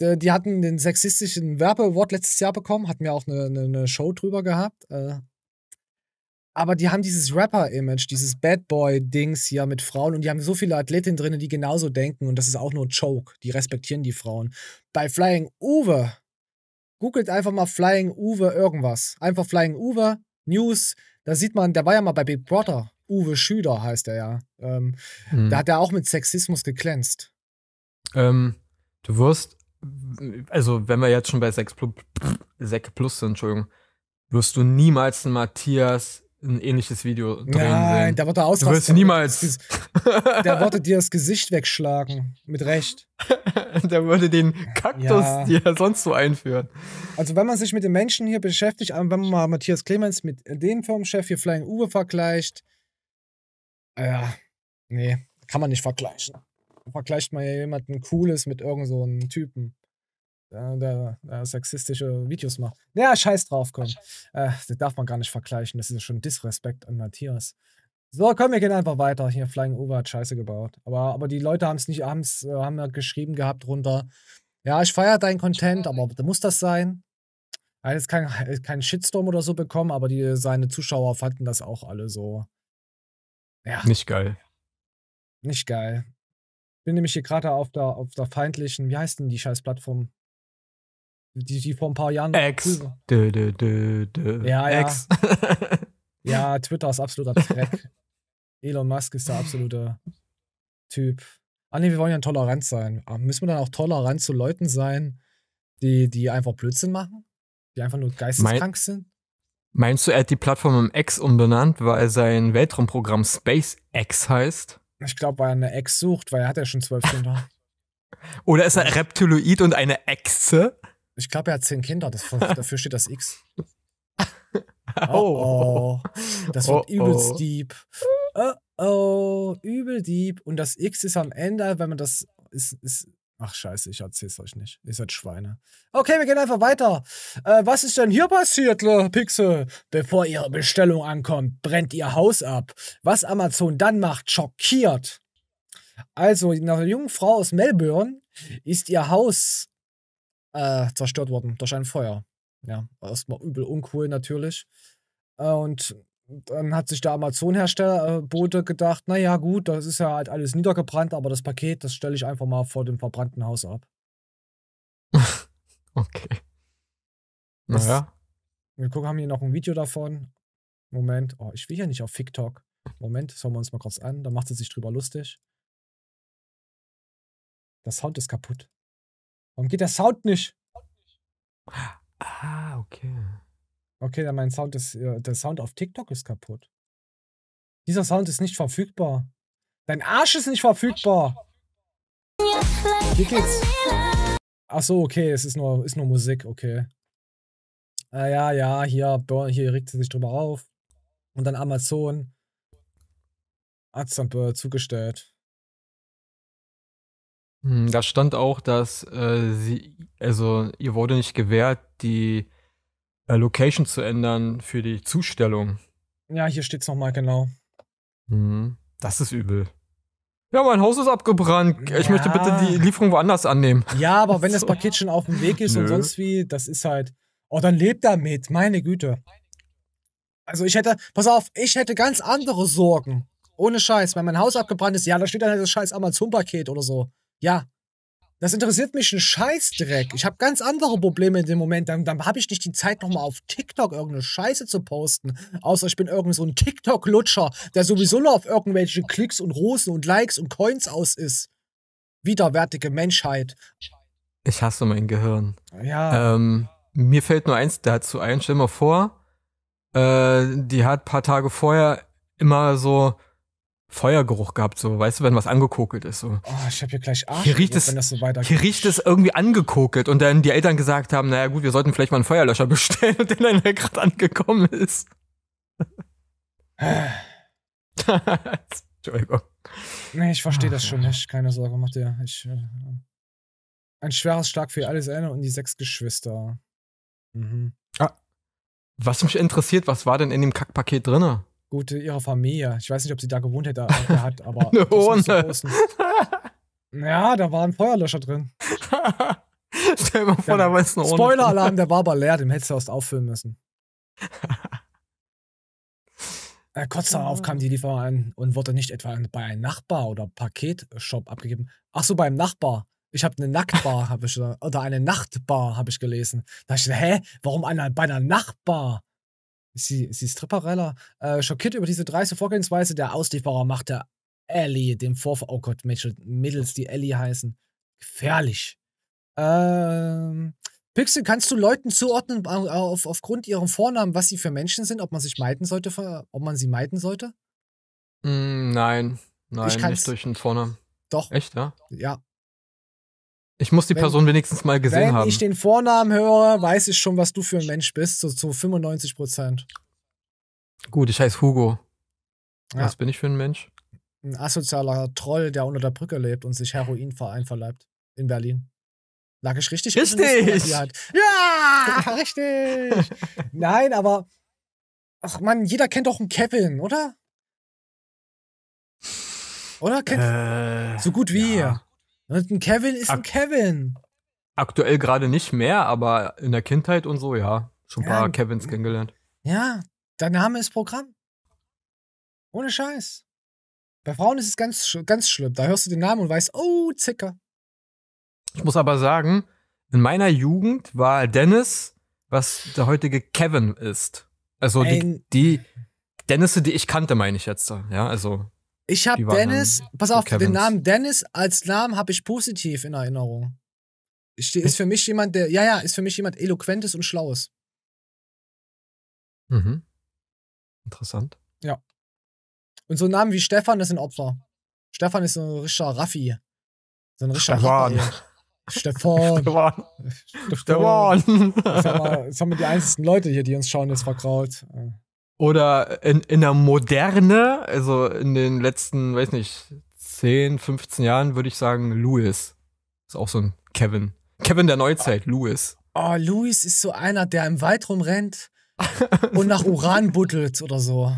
die hatten den sexistischen werbe letztes Jahr bekommen, hatten ja auch eine, eine, eine, Show drüber gehabt. Äh. Aber die haben dieses Rapper-Image, dieses Bad Boy-Dings hier mit Frauen und die haben so viele Athletinnen drin, die genauso denken und das ist auch nur ein Joke. Die respektieren die Frauen. Bei Flying Uwe, googelt einfach mal Flying Uwe irgendwas. Einfach Flying Uwe, News, da sieht man, der war ja mal bei Big Brother. Uwe Schüder heißt er ja. Ähm, hm. Da hat er auch mit Sexismus geglänzt. Ähm, du wirst, also wenn wir jetzt schon bei Sex plus, plus sind, Entschuldigung, wirst du niemals einen Matthias ein ähnliches Video drehen Nein, sehen. da wird er ausrasten. Du wirst niemals. Der wollte dir das Gesicht wegschlagen. Mit Recht. der würde den Kaktus ja. dir sonst so einführen. Also, wenn man sich mit den Menschen hier beschäftigt, wenn man mal Matthias Clemens mit dem Firmenchef hier Flying Uwe vergleicht, ja, äh, nee, kann man nicht vergleichen. Vergleicht man ja jemanden Cooles mit irgendeinem so Typen äh, der sexistische Videos macht. Ja, scheiß drauf, komm. Äh, das darf man gar nicht vergleichen. Das ist schon Disrespekt an Matthias. So, komm, wir gehen einfach weiter. Hier, Flying Uber hat Scheiße gebaut. Aber, aber die Leute haben es nicht, haben's, äh, haben ja geschrieben gehabt runter. Ja, ich feiere deinen Content, aber muss das sein? Er hat jetzt keinen kein Shitstorm oder so bekommen, aber die, seine Zuschauer fanden das auch alle so. Ja. Nicht geil. Nicht geil. Bin nämlich hier gerade auf der, auf der feindlichen, wie heißt denn die scheiß Plattform? die, die vor ein paar Jahren. Ex. Dö, dö, dö, dö. Ja, ja. Ex. ja, Twitter ist absoluter Dreck. Elon Musk ist der absolute Typ. Ah, nee, wir wollen ja tolerant sein. Aber ah, müssen wir dann auch tolerant zu Leuten sein, die, die einfach Blödsinn machen? Die einfach nur geisteskrank mein, sind? Meinst du, er hat die Plattform im Ex umbenannt, weil sein Weltraumprogramm SpaceX heißt? Ich glaube, weil er eine Ex sucht, weil er hat ja schon zwölf Kinder. Oder ist er Reptiloid und eine Exe? Ich glaube, er hat zehn Kinder. Das, dafür steht das X. Oh, oh. Das wird oh, übelst oh. deep. Oh, oh, übel deep. Und das X ist am Ende, wenn man das. Ist, ist, ach, scheiße, ich erzähl's euch nicht. Ihr seid Schweine. Okay, wir gehen einfach weiter. Äh, was ist denn hier passiert, Pixel? Bevor Ihre Bestellung ankommt, brennt Ihr Haus ab. Was Amazon dann macht, schockiert. Also, eine junge Frau aus Melbourne ist ihr Haus äh, zerstört worden durch ein Feuer. Ja, erstmal übel uncool natürlich. Äh, und dann hat sich der Amazon-Herstellerbote äh, gedacht, naja gut, das ist ja halt alles niedergebrannt, aber das Paket, das stelle ich einfach mal vor dem verbrannten Haus ab. okay. Naja. Wir gucken, haben hier noch ein Video davon. Moment, oh, ich will ja nicht auf TikTok. Moment, schauen wir uns mal kurz an, da macht sie sich drüber lustig. Das Sound ist kaputt. Warum geht der Sound nicht? Ah, okay. Okay, dann mein Sound ist, der Sound auf TikTok ist kaputt. Dieser Sound ist nicht verfügbar. Dein Arsch ist nicht verfügbar. Wie geht's? Ach so, okay, es ist nur, ist nur Musik, okay. Ah, ja, ja, hier, hier regt sie sich drüber auf. Und dann Amazon hat es dann zugestellt. Hm, da stand auch, dass äh, sie, also ihr wurde nicht gewährt, die äh, Location zu ändern für die Zustellung. Ja, hier steht's nochmal genau. Mhm. Das ist übel. Ja, mein Haus ist abgebrannt. Ich ja. möchte bitte die Lieferung woanders annehmen. Ja, aber wenn das Paket schon auf dem Weg ist Nö. und sonst wie, das ist halt. Oh, dann lebt damit, meine Güte. Also ich hätte, pass auf, ich hätte ganz andere Sorgen. Ohne Scheiß, wenn mein Haus abgebrannt ist, ja, da steht dann halt das scheiß Amazon-Paket oder so. Ja. Das interessiert mich ein Scheißdreck. Ich habe ganz andere Probleme in dem Moment. Dann, dann habe ich nicht die Zeit, nochmal auf TikTok irgendeine Scheiße zu posten. Außer ich bin irgend so ein TikTok-Lutscher, der sowieso nur auf irgendwelche Klicks und Rosen und Likes und Coins aus ist. Widerwärtige Menschheit. Ich hasse mein Gehirn. Ja. Ähm, mir fällt nur eins dazu ein. Stell mal vor, äh, die hat ein paar Tage vorher immer so Feuergeruch gehabt, so, weißt du, wenn was angekokelt ist, so. Oh, ich hab hier gleich Arsch, hier riecht, es, wenn das so weitergeht. Hier riecht es irgendwie angekokelt und dann die Eltern gesagt haben, naja gut, wir sollten vielleicht mal einen Feuerlöscher bestellen und der dann gerade angekommen ist. Entschuldigung. Nee, ich verstehe das ah. schon nicht, keine Sorge, macht ihr. Ich, äh, ein schweres Schlag für alles eine und die sechs Geschwister. Mhm. Ah, was mich interessiert, was war denn in dem Kackpaket drinne? Gute ihrer Familie. Ich weiß nicht, ob sie da gewohnt hätte, äh, hat, aber. Eine Urne. So ja, da war ein Feuerlöscher drin. Stell dir mal vor, da genau. war jetzt eine Urne. Spoiler-Alarm, der war aber leer, den hättest du erst auffüllen müssen. äh, kurz darauf kam die Lieferung an und wurde nicht etwa bei einem Nachbar oder Paketshop abgegeben. Ach so, beim Nachbar. Ich habe eine Nacktbar, habe ich oder eine Nachtbar, habe ich gelesen. Da dachte ich, hä, warum einer bei einer Nachbar? sie, die, ist die äh, schockiert über diese dreiste Vorgehensweise der Auslieferer macht der Ellie dem Vorfall. Oh Gott, Mitchell, Mittels, die Ellie heißen. Gefährlich. Ähm, Pixel, kannst du Leuten zuordnen auf, aufgrund ihrem Vornamen, was sie für Menschen sind, ob man sich meiden sollte, ob man sie meiden sollte? nein, mm, nein, ich nicht durch einen Vornamen. Doch. Echt, ja? Ja, ich muss die wenn, Person wenigstens mal gesehen wenn haben. Wenn ich den Vornamen höre, weiß ich schon, was du für ein Mensch bist, so zu 95 Prozent. Gut, ich heiße Hugo. Ja. Was bin ich für ein Mensch? Ein asozialer Troll, der unter der Brücke lebt und sich Heroinverein verleibt. In Berlin. Lag ich richtig? Richtig! Ja, richtig! Nein, aber. Ach man, jeder kennt doch einen Kevin, oder? Oder? Kennt äh, so gut wie ja. Und Ein Kevin ist Ak ein Kevin. Aktuell gerade nicht mehr, aber in der Kindheit und so, ja. Schon ein ja, paar Kevins kennengelernt. Ja, dein Name ist Programm. Ohne Scheiß. Bei Frauen ist es ganz, ganz schlimm. Da hörst du den Namen und weißt, oh, Zicker. Ich muss aber sagen, in meiner Jugend war Dennis, was der heutige Kevin ist. Also die, die Dennisse, die ich kannte, meine ich jetzt. Ja, also ich habe Dennis, pass auf, den Namen Dennis als Namen habe ich positiv in Erinnerung. Ich, ist für mich jemand, der, ja, ja, ist für mich jemand Eloquentes und Schlaues. Mhm. Interessant. Ja. Und so Namen wie Stefan, das sind Opfer. Stefan ist so ein richtiger Raffi. So ein richtiger Raffi. Stefan. Stefan. Stefan. Stefan. Das, haben wir, haben wir die einzigen Leute hier, die uns schauen, jetzt verkraut. Äh. Oder in, in der Moderne, also in den letzten, weiß nicht, 10, 15 Jahren würde ich sagen, Louis. Ist auch so ein Kevin. Kevin der Neuzeit, Louis. Ah, oh, Louis ist so einer, der im Wald rumrennt und nach Uran buddelt oder so.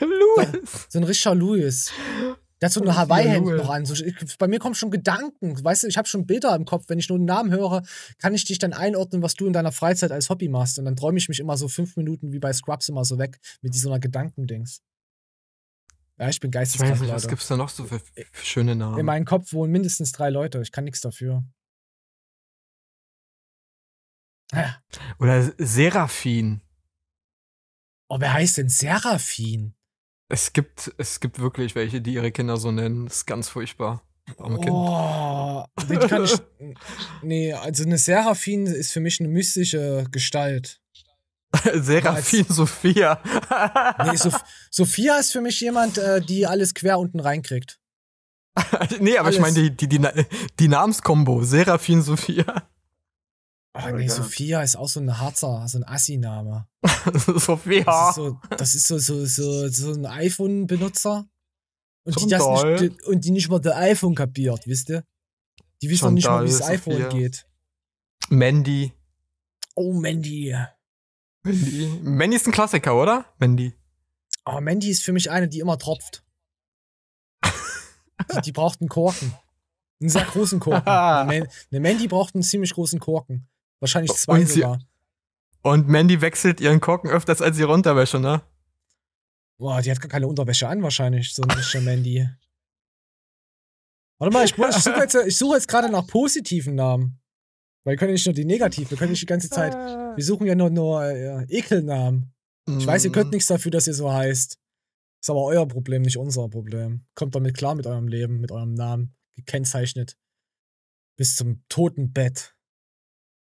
Louis. So, so ein richtiger Louis. Der hat so eine Hawaii-Hemd noch an. So, ich, bei mir kommen schon Gedanken. Weißt du, ich habe schon Bilder im Kopf. Wenn ich nur einen Namen höre, kann ich dich dann einordnen, was du in deiner Freizeit als Hobby machst. Und dann träume ich mich immer so fünf Minuten wie bei Scrubs immer so weg mit so einer Gedankendings. Ja, ich bin geisteskrank. Was gibt es da noch so für, für schöne Namen? In meinem Kopf wohnen mindestens drei Leute. Ich kann nichts dafür. Ah. Oder Seraphin. Oh, wer heißt denn Seraphin? Es gibt, es gibt wirklich welche, die ihre Kinder so nennen. Das ist ganz furchtbar. Oh, die kann ich, nee, also eine Seraphin ist für mich eine mystische Gestalt. Seraphin als, Sophia. nee, Sof Sophia ist für mich jemand, äh, die alles quer unten reinkriegt. nee, aber alles. ich meine die, die, die, die Namenskombo, Seraphin Sophia. Oh, nee, Sophia ist auch so ein Harzer, so ein Assi-Name. Sophia. Das ist so, das ist so, so, so, so ein iPhone-Benutzer. Und, Zum die das Doll. nicht, und die nicht mal das iPhone kapiert, wisst ihr? Die wissen doch nicht Doll, mal, wie das iPhone geht. Mandy. Oh, Mandy. Mandy. Mandy ist ein Klassiker, oder? Mandy. Oh, Mandy ist für mich eine, die immer tropft. die, die braucht einen Korken. Einen sehr großen Korken. Eine Mandy braucht einen ziemlich großen Korken. Wahrscheinlich zwei und sogar. Und Mandy wechselt ihren Korken öfters als ihre Unterwäsche, ne? Boah, die hat gar keine Unterwäsche an, wahrscheinlich, so ein bisschen Mandy. Warte mal, ich, ich suche jetzt, ich jetzt gerade nach positiven Namen. Weil wir können ja nicht nur die negativen, wir können nicht die ganze Zeit. Wir suchen ja nur, nur äh, Ekelnamen. Ich weiß, ihr könnt mm. nichts dafür, dass ihr so heißt. Ist aber euer Problem, nicht unser Problem. Kommt damit klar mit eurem Leben, mit eurem Namen. Gekennzeichnet. Bis zum toten Bett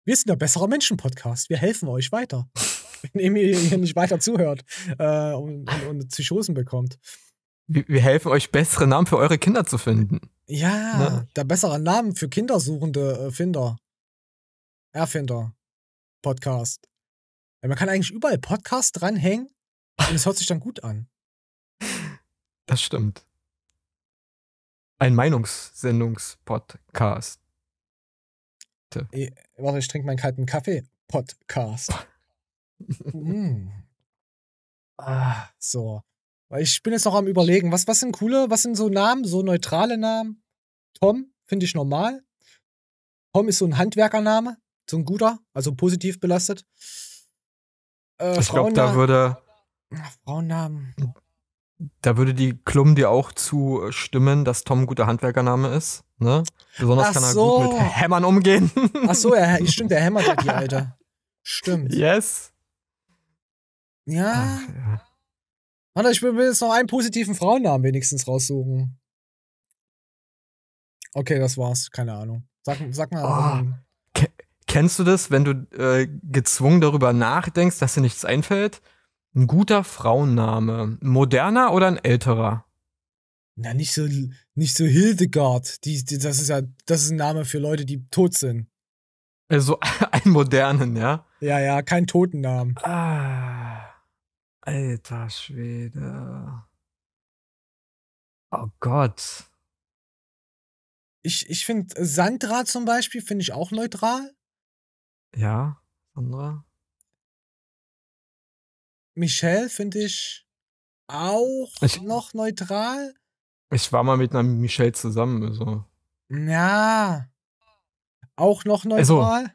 wir sind der bessere Menschen-Podcast. Wir helfen euch weiter. wenn ihr hier nicht weiter zuhört äh, und, und, und, Psychosen bekommt. Wir, helfen euch, bessere Namen für eure Kinder zu finden. Ja, ne? der bessere Namen für kindersuchende äh, Finder. Erfinder. Podcast. Ja, man kann eigentlich überall Podcast dranhängen und es hört sich dann gut an. Das stimmt. Ein Meinungssendungspodcast. E warte, ich trinke meinen kalten Kaffee. Podcast. mm. Hm. ah, so. Ich bin jetzt noch am überlegen, was, was sind coole, was sind so Namen, so neutrale Namen? Tom finde ich normal. Tom ist so ein Handwerkername, so ein guter, also positiv belastet. Äh, ich glaube, da würde. Frauennamen. Da würde die Klum dir auch zustimmen, dass Tom ein guter Handwerkername ist. Ne? Besonders Ach kann er so. gut mit Hämmern umgehen. Ach so, er, stimmt, er hämmert ja die Alter. Stimmt. Yes. Ja. Ach, ja. Warte, ich will jetzt noch einen positiven Frauennamen wenigstens raussuchen. Okay, das war's. Keine Ahnung. Sag, sag mal. Oh. Kennst du das, wenn du äh, gezwungen darüber nachdenkst, dass dir nichts einfällt? Ein guter Frauenname. moderner oder ein älterer? Na, nicht so, nicht so Hildegard. Die, die, das ist ja, das ist ein Name für Leute, die tot sind. Also einen modernen, ja? Ja, ja, kein Totennamen. Ah, alter Schwede. Oh Gott. Ich, ich finde Sandra zum Beispiel, finde ich auch neutral. Ja, Sandra. Michelle finde ich auch ich, noch neutral. Ich war mal mit einer Michelle zusammen, also. Na. Auch noch neutral? Also,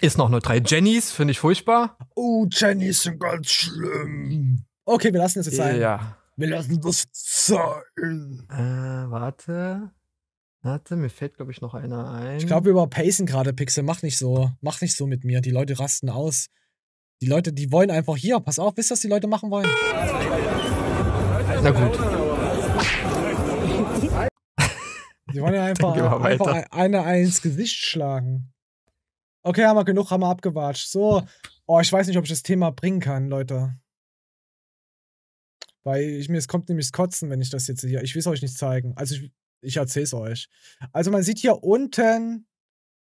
ist noch neutral. Jennys finde ich furchtbar. Oh, Jennys sind ganz schlimm. Okay, wir lassen das jetzt sein. Ja. Wir lassen das sein. Äh, warte. Warte, mir fällt, glaube ich, noch einer ein. Ich glaube, wir überpacen gerade, Pixel. Mach nicht so. Mach nicht so mit mir. Die Leute rasten aus. Die Leute, die wollen einfach hier. Pass auf, wisst ihr, was die Leute machen wollen? Na gut. Die wollen ja einfach, einfach eine ins Gesicht schlagen. Okay, haben wir genug, haben wir abgewatscht. So, oh, ich weiß nicht, ob ich das Thema bringen kann, Leute. Weil ich, mir es kommt nämlich das Kotzen, wenn ich das jetzt hier. Ich will es euch nicht zeigen. Also ich, ich erzähle es euch. Also man sieht hier unten,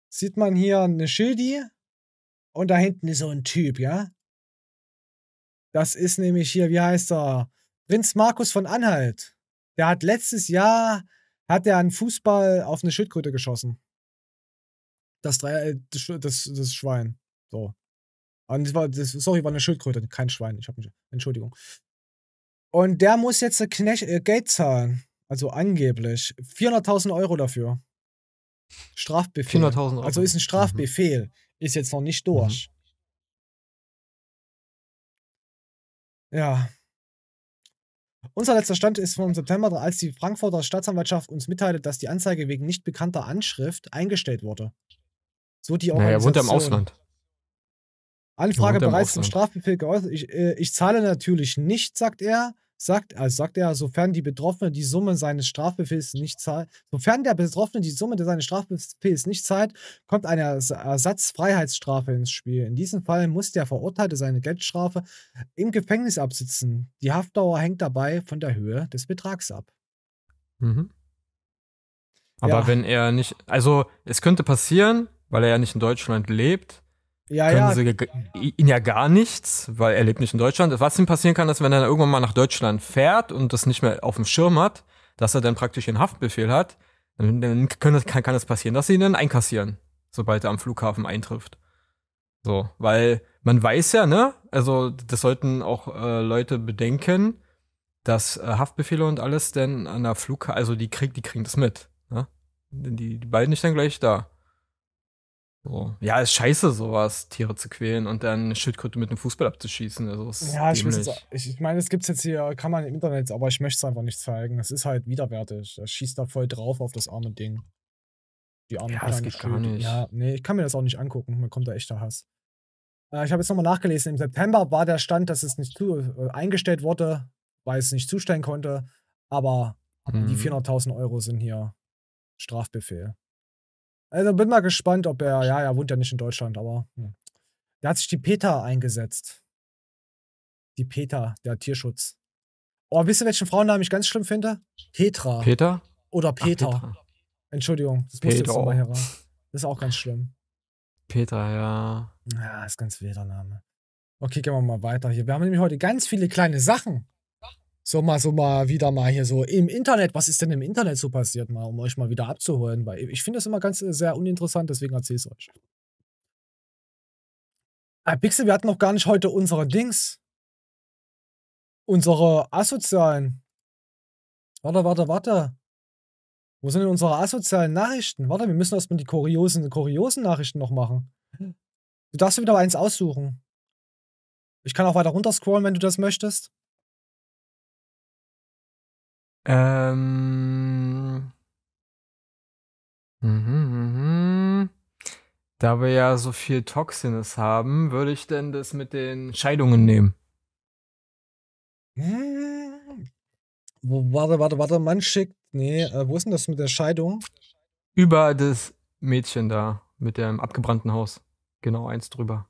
sieht man hier eine Schildi und da hinten ist so ein Typ, ja? Das ist nämlich hier, wie heißt er? Prinz Markus von Anhalt. Der hat letztes Jahr hat er einen Fußball auf eine Schildkröte geschossen. Das, Dre äh, das, das, das Schwein. So. Und das war, das, sorry, war eine Schildkröte, kein Schwein. Ich habe Entschuldigung. Und der muss jetzt Knecht, äh, Geld zahlen. Also angeblich. 400.000 Euro dafür. Strafbefehl. 400.000 Euro. Also ist ein mhm. Strafbefehl. Mhm. Ist jetzt noch nicht mhm. durch. Mhm. Ja. Unser letzter Stand ist vom September, als die Frankfurter Staatsanwaltschaft uns mitteilte, dass die Anzeige wegen nicht bekannter Anschrift eingestellt wurde. So die Organisation. Naja, wohnt er im Ausland. Anfrage ja, bereits im Strafbefehl geäußert. Ich, äh, ich zahle natürlich nicht, sagt er sagt, also sagt er, sofern die Betroffene die Summe seines Strafbefehls nicht zahlt, sofern der Betroffene die Summe seines Strafbefehls nicht zahlt, kommt eine Ersatzfreiheitsstrafe ins Spiel. In diesem Fall muss der Verurteilte seine Geldstrafe im Gefängnis absitzen. Die Haftdauer hängt dabei von der Höhe des Betrags ab. Mhm. Aber ja. wenn er nicht, also es könnte passieren, weil er ja nicht in Deutschland lebt, ja, können ja. sie ihn ja gar nichts, weil er lebt nicht in Deutschland. Was ihm passieren kann, ist, wenn er irgendwann mal nach Deutschland fährt und das nicht mehr auf dem Schirm hat, dass er dann praktisch einen Haftbefehl hat, dann, dann das, kann, kann das passieren, dass sie ihn dann einkassieren, sobald er am Flughafen eintrifft. So, weil man weiß ja, ne? Also, das sollten auch äh, Leute bedenken, dass äh, Haftbefehle und alles denn an der Flughafen, also die, krieg, die kriegen das mit. Ne? Die, die beiden nicht dann gleich da. So. Ja, ist scheiße, sowas, Tiere zu quälen und dann eine Schildkröte mit einem Fußball abzuschießen. Also ja, ich, jetzt, ich, meine, es gibt es jetzt hier, kann man im Internet, aber ich möchte es einfach nicht zeigen. Es ist halt widerwärtig. Er schießt da voll drauf auf das arme Ding. Die arme ja, das geht gar nicht. Ja, nee, ich kann mir das auch nicht angucken. Man kommt da echter Hass. Äh, ich habe jetzt nochmal nachgelesen. Im September war der Stand, dass es nicht zu, äh, eingestellt wurde, weil es nicht zustellen konnte. Aber hm. die 400.000 Euro sind hier Strafbefehl. Also bin mal gespannt, ob er, ja, er wohnt ja nicht in Deutschland, aber hm. da hat sich die PETA eingesetzt. Die PETA, der Tierschutz. Oh, wisst ihr, welchen Frauennamen ich ganz schlimm finde? Petra. Peter? Oder Peter. Ach, Petra. Entschuldigung, das muss jetzt nochmal heran. Das ist auch ganz schlimm. Petra, ja. Ja, ist ganz wilder Name. Okay, gehen wir mal weiter hier. Wir haben nämlich heute ganz viele kleine Sachen so mal, so mal wieder mal hier so im Internet, was ist denn im Internet so passiert, mal, um euch mal wieder abzuholen, weil ich finde das immer ganz äh, sehr uninteressant, deswegen erzähle ich es euch. Ah, Pixel, wir hatten noch gar nicht heute unsere Dings. Unsere asozialen. Warte, warte, warte. Wo sind denn unsere asozialen Nachrichten? Warte, wir müssen erstmal die kuriosen, kuriosen Nachrichten noch machen. Du darfst wieder eins aussuchen. Ich kann auch weiter runterscrollen, wenn du das möchtest. Ähm. Mhm, mhm. Da wir ja so viel Toxines haben, würde ich denn das mit den Scheidungen nehmen? Warte, warte, warte, Mann schickt. Nee, äh, wo ist denn das mit der Scheidung? Über das Mädchen da mit dem abgebrannten Haus. Genau, eins drüber.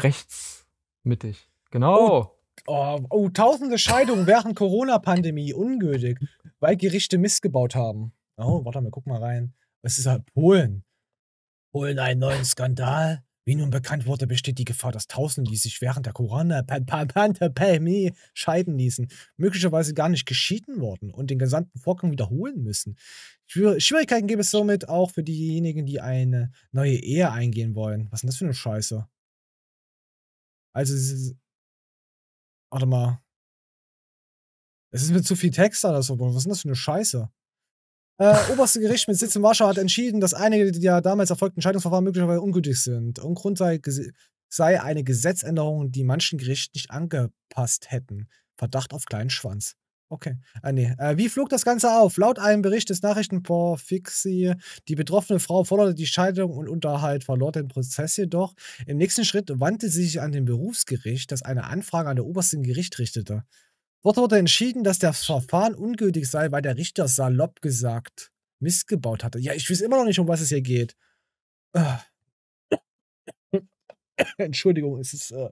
Rechts, mittig. Genau. Oh. Oh, oh tausende Scheidungen während Corona-Pandemie ungültig, weil Gerichte missgebaut haben. Oh, warte mal, guck mal rein. Es ist halt Polen. Polen einen neuen Skandal. Wie nun bekannt wurde, besteht die Gefahr, dass Tausende, die sich während der Corona-Pandemie scheiden ließen, möglicherweise gar nicht geschieden wurden und den gesamten Vorgang wiederholen müssen. Schwierigkeiten gäbe es somit auch für diejenigen, die eine neue Ehe eingehen wollen. Was ist denn das für eine Scheiße? Also, Warte mal. Es ist mir zu viel Text oder so. Was ist denn das für eine Scheiße? Äh, oberste Gericht mit Sitz in Warschau hat entschieden, dass einige der damals erfolgten Scheidungsverfahren möglicherweise ungültig sind. Und Grund sei, sei eine Gesetzänderung, die manchen Gerichten nicht angepasst hätten. Verdacht auf kleinen Schwanz. Okay. Ah, nee. Äh, wie flog das Ganze auf? Laut einem Bericht des Nachrichtenporfixi, die betroffene Frau forderte die Scheidung und Unterhalt, verlor den Prozess jedoch. Im nächsten Schritt wandte sie sich an den Berufsgericht, das eine Anfrage an der obersten Gericht richtete. Dort wurde entschieden, dass das Verfahren ungültig sei, weil der Richter salopp gesagt missgebaut hatte. Ja, ich weiß immer noch nicht, um was es hier geht. Äh. Entschuldigung, es ist. Äh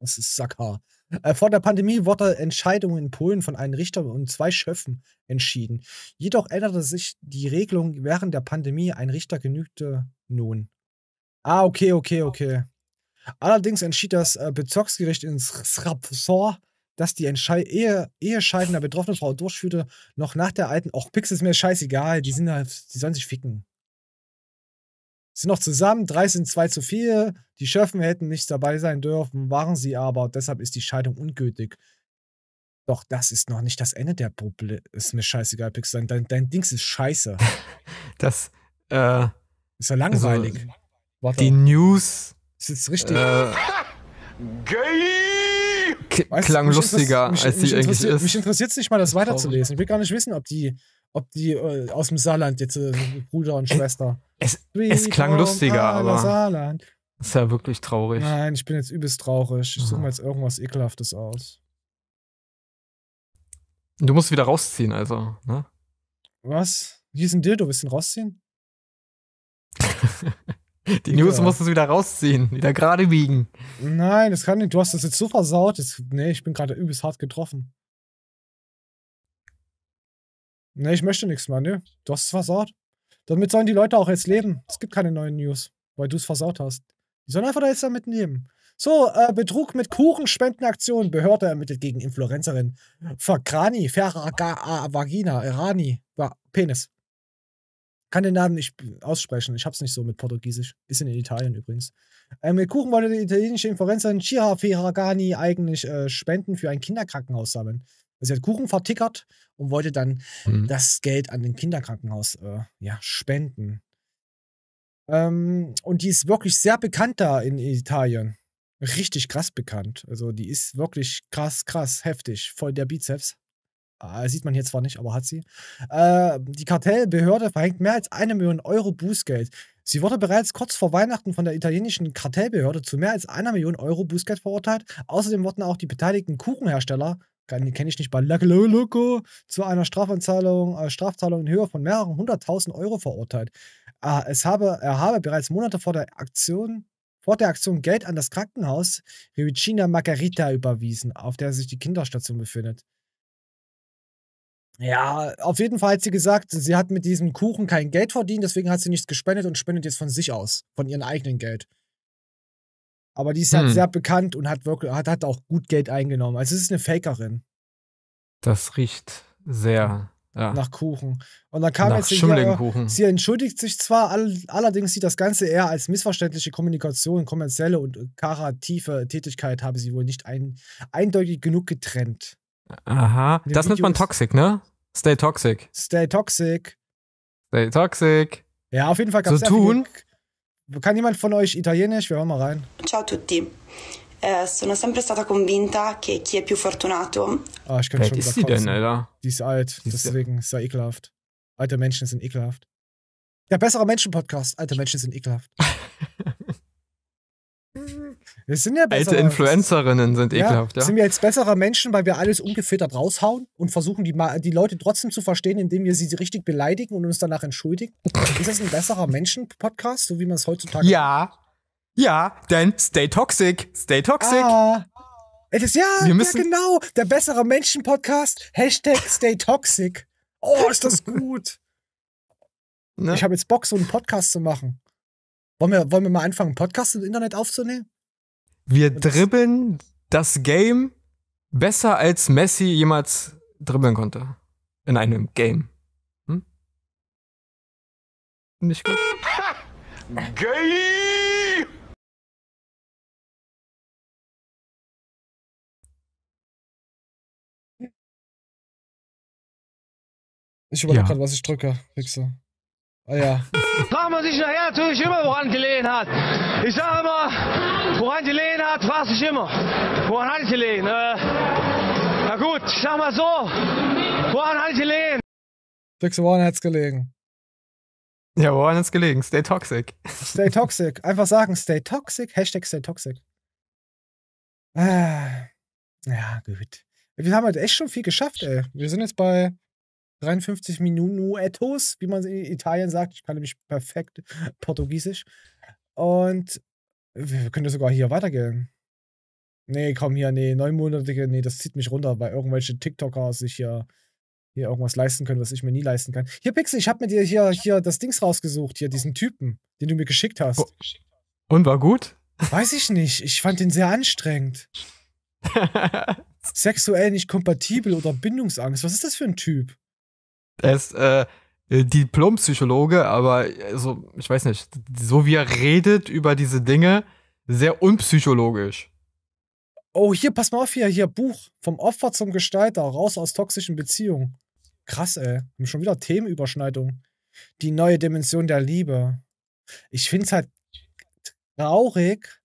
das ist Sackhaar. Äh, vor der Pandemie wurde Entscheidung in Polen von einem Richter und zwei Schöffen entschieden. Jedoch änderte sich die Regelung während der Pandemie. Ein Richter genügte nun. Ah, okay, okay, okay. Allerdings entschied das äh, Bezirksgericht in Srapsor, dass die Entschei Ehe Ehescheiden der betroffenen Frau durchführte, noch nach der alten. Och, Pix ist mir scheißegal. Die sind halt, die sollen sich ficken sind noch zusammen, sind 2 zu 4. Die Schöffen hätten nicht dabei sein dürfen, waren sie aber. Deshalb ist die Scheidung ungültig. Doch das ist noch nicht das Ende der Probleme. Ist mir scheißegal, Pixel. Dein, dein Dings ist scheiße. das äh, ist ja langweilig. Also, Warte. Die News. Ist jetzt richtig. Äh, Gay! Weißt, klang lustiger, mich, als sie eigentlich ist. Mich interessiert es nicht mal, das weiterzulesen. Ich will gar nicht wissen, ob die ob die äh, aus dem Saarland jetzt äh, Bruder und Schwester. Es, es klang lustiger, aber. Saarland. Ist ja wirklich traurig. Nein, ich bin jetzt übelst traurig. Ich suche mir jetzt irgendwas Ekelhaftes aus. Du musst wieder rausziehen, also, ne? Was? Hier ist ein Dildo, willst du ihn rausziehen? Die Ekelhaft. News musst du wieder rausziehen, wieder gerade biegen. Nein, das kann nicht. Du hast das jetzt so versaut. Das, nee, ich bin gerade übelst hart getroffen. Ne, ich möchte nichts mehr, ne? Du hast es versaut. Damit sollen die Leute auch jetzt leben. Es gibt keine neuen News, weil du es versaut hast. Die sollen einfach da jetzt damit nehmen. So, äh, Betrug mit Kuchenspendenaktion. Behörde ermittelt gegen Influencerin. Fakrani, Ferraga, Vagina, Irani. Ja, Penis. Kann den Namen nicht aussprechen. Ich hab's nicht so mit Portugiesisch. Ist in Italien übrigens. Äh, mit Kuchen wollte die italienische Influencerin Chiha Ferragani eigentlich äh, Spenden für ein Kinderkrankenhaus sammeln. Sie hat Kuchen vertickert und wollte dann mhm. das Geld an den Kinderkrankenhaus äh, ja, spenden. Ähm, und die ist wirklich sehr bekannt da in Italien. Richtig krass bekannt. Also die ist wirklich krass, krass, heftig. Voll der Bizeps. Äh, sieht man hier zwar nicht, aber hat sie. Äh, die Kartellbehörde verhängt mehr als eine Million Euro Bußgeld. Sie wurde bereits kurz vor Weihnachten von der italienischen Kartellbehörde zu mehr als einer Million Euro Bußgeld verurteilt. Außerdem wurden auch die beteiligten Kuchenhersteller kenne ich nicht, bei Loco zu einer Strafanzahlung, äh, Strafzahlung in Höhe von mehreren hunderttausend Euro verurteilt. Äh, es habe, er habe bereits Monate vor der Aktion vor der Aktion Geld an das Krankenhaus Rivicina Margarita überwiesen, auf der sich die Kinderstation befindet. Ja, auf jeden Fall hat sie gesagt, sie hat mit diesem Kuchen kein Geld verdient, deswegen hat sie nichts gespendet und spendet jetzt von sich aus, von ihrem eigenen Geld. Aber die ist halt hm. sehr bekannt und hat, wirklich, hat, hat auch gut Geld eingenommen. Also es ist eine Fakerin. Das riecht sehr ja. nach Kuchen. Und dann kam nach jetzt hier, Kuchen. sie entschuldigt sich zwar, all, allerdings sieht das Ganze eher als missverständliche Kommunikation, kommerzielle und karative Tätigkeit habe sie wohl nicht ein, eindeutig genug getrennt. Aha, das Videos. nennt man toxic, ne? Stay toxic. Stay toxic. Stay toxic. Ja, auf jeden Fall gab es so tun, viele, kann jemand von euch Italienisch? Wir hören mal rein. Ciao tutti. Eh, sono sempre stata convinta che chi è più fortunato. Ah, ich könnte eh, Wer schon ist sie denn, Alter? Die ist alt, die deswegen ist ja ekelhaft. Alte Menschen sind ekelhaft. Der bessere Menschen-Podcast. Alte Menschen sind ekelhaft. Wir sind ja bessere, Alte Influencerinnen sind ekelhaft, ja. Sind wir jetzt bessere Menschen, weil wir alles ungefiltert raushauen und versuchen, die, die Leute trotzdem zu verstehen, indem wir sie richtig beleidigen und uns danach entschuldigen? Ist das ein besserer Menschen-Podcast, so wie man es heutzutage Ja. Macht? Ja, denn stay toxic. Stay toxic. Ah. Es ist, ja, wir müssen ja, genau. Der bessere Menschen-Podcast. Hashtag stay toxic. Oh, ist das gut. Ne? Ich habe jetzt Bock, so einen Podcast zu machen. Wollen wir, wollen wir mal anfangen, einen Podcast im Internet aufzunehmen? Wir dribbeln das Game besser als Messi jemals dribbeln konnte. In einem Game. Hm? Nicht gut. Game! Ich überlege ja. gerade, was ich drücke, Wichser. Ah ja. Fragt man sich nachher natürlich immer, woran die Lehen hat. Ich sage immer, woran die Lehen hat, fragt sich immer. Woran hat die Lehen? Äh, na gut, ich sag mal so, woran hat die Lehen? Six Woran hat's gelegen. Ja, woran hat's gelegen? Stay toxic. Stay toxic. Einfach sagen, stay toxic, Hashtag stay toxic. Ah, ja, gut. Wir haben halt echt schon viel geschafft, ey. Wir sind jetzt bei 53 Minutos, wie man in Italien sagt. Ich kann nämlich perfekt Portugiesisch. Und wir können sogar hier weitergehen. Nee, komm hier, nee, neunmonatige, nee, das zieht mich runter, weil irgendwelche TikToker sich hier, hier irgendwas leisten können, was ich mir nie leisten kann. Hier, Pixel, ich habe mir dir hier, hier das Dings rausgesucht, hier, diesen Typen, den du mir geschickt hast. Oh. Und war gut? Weiß ich nicht. Ich fand den sehr anstrengend. Sexuell nicht kompatibel oder Bindungsangst. Was ist das für ein Typ? Er ist äh, Diplompsychologe, aber äh, so, ich weiß nicht, so wie er redet über diese Dinge, sehr unpsychologisch. Oh, hier, pass mal auf, hier, hier, Buch. Vom Opfer zum Gestalter, raus aus toxischen Beziehungen. Krass, ey. Haben schon wieder Themenüberschneidung. Die neue Dimension der Liebe. Ich find's halt traurig,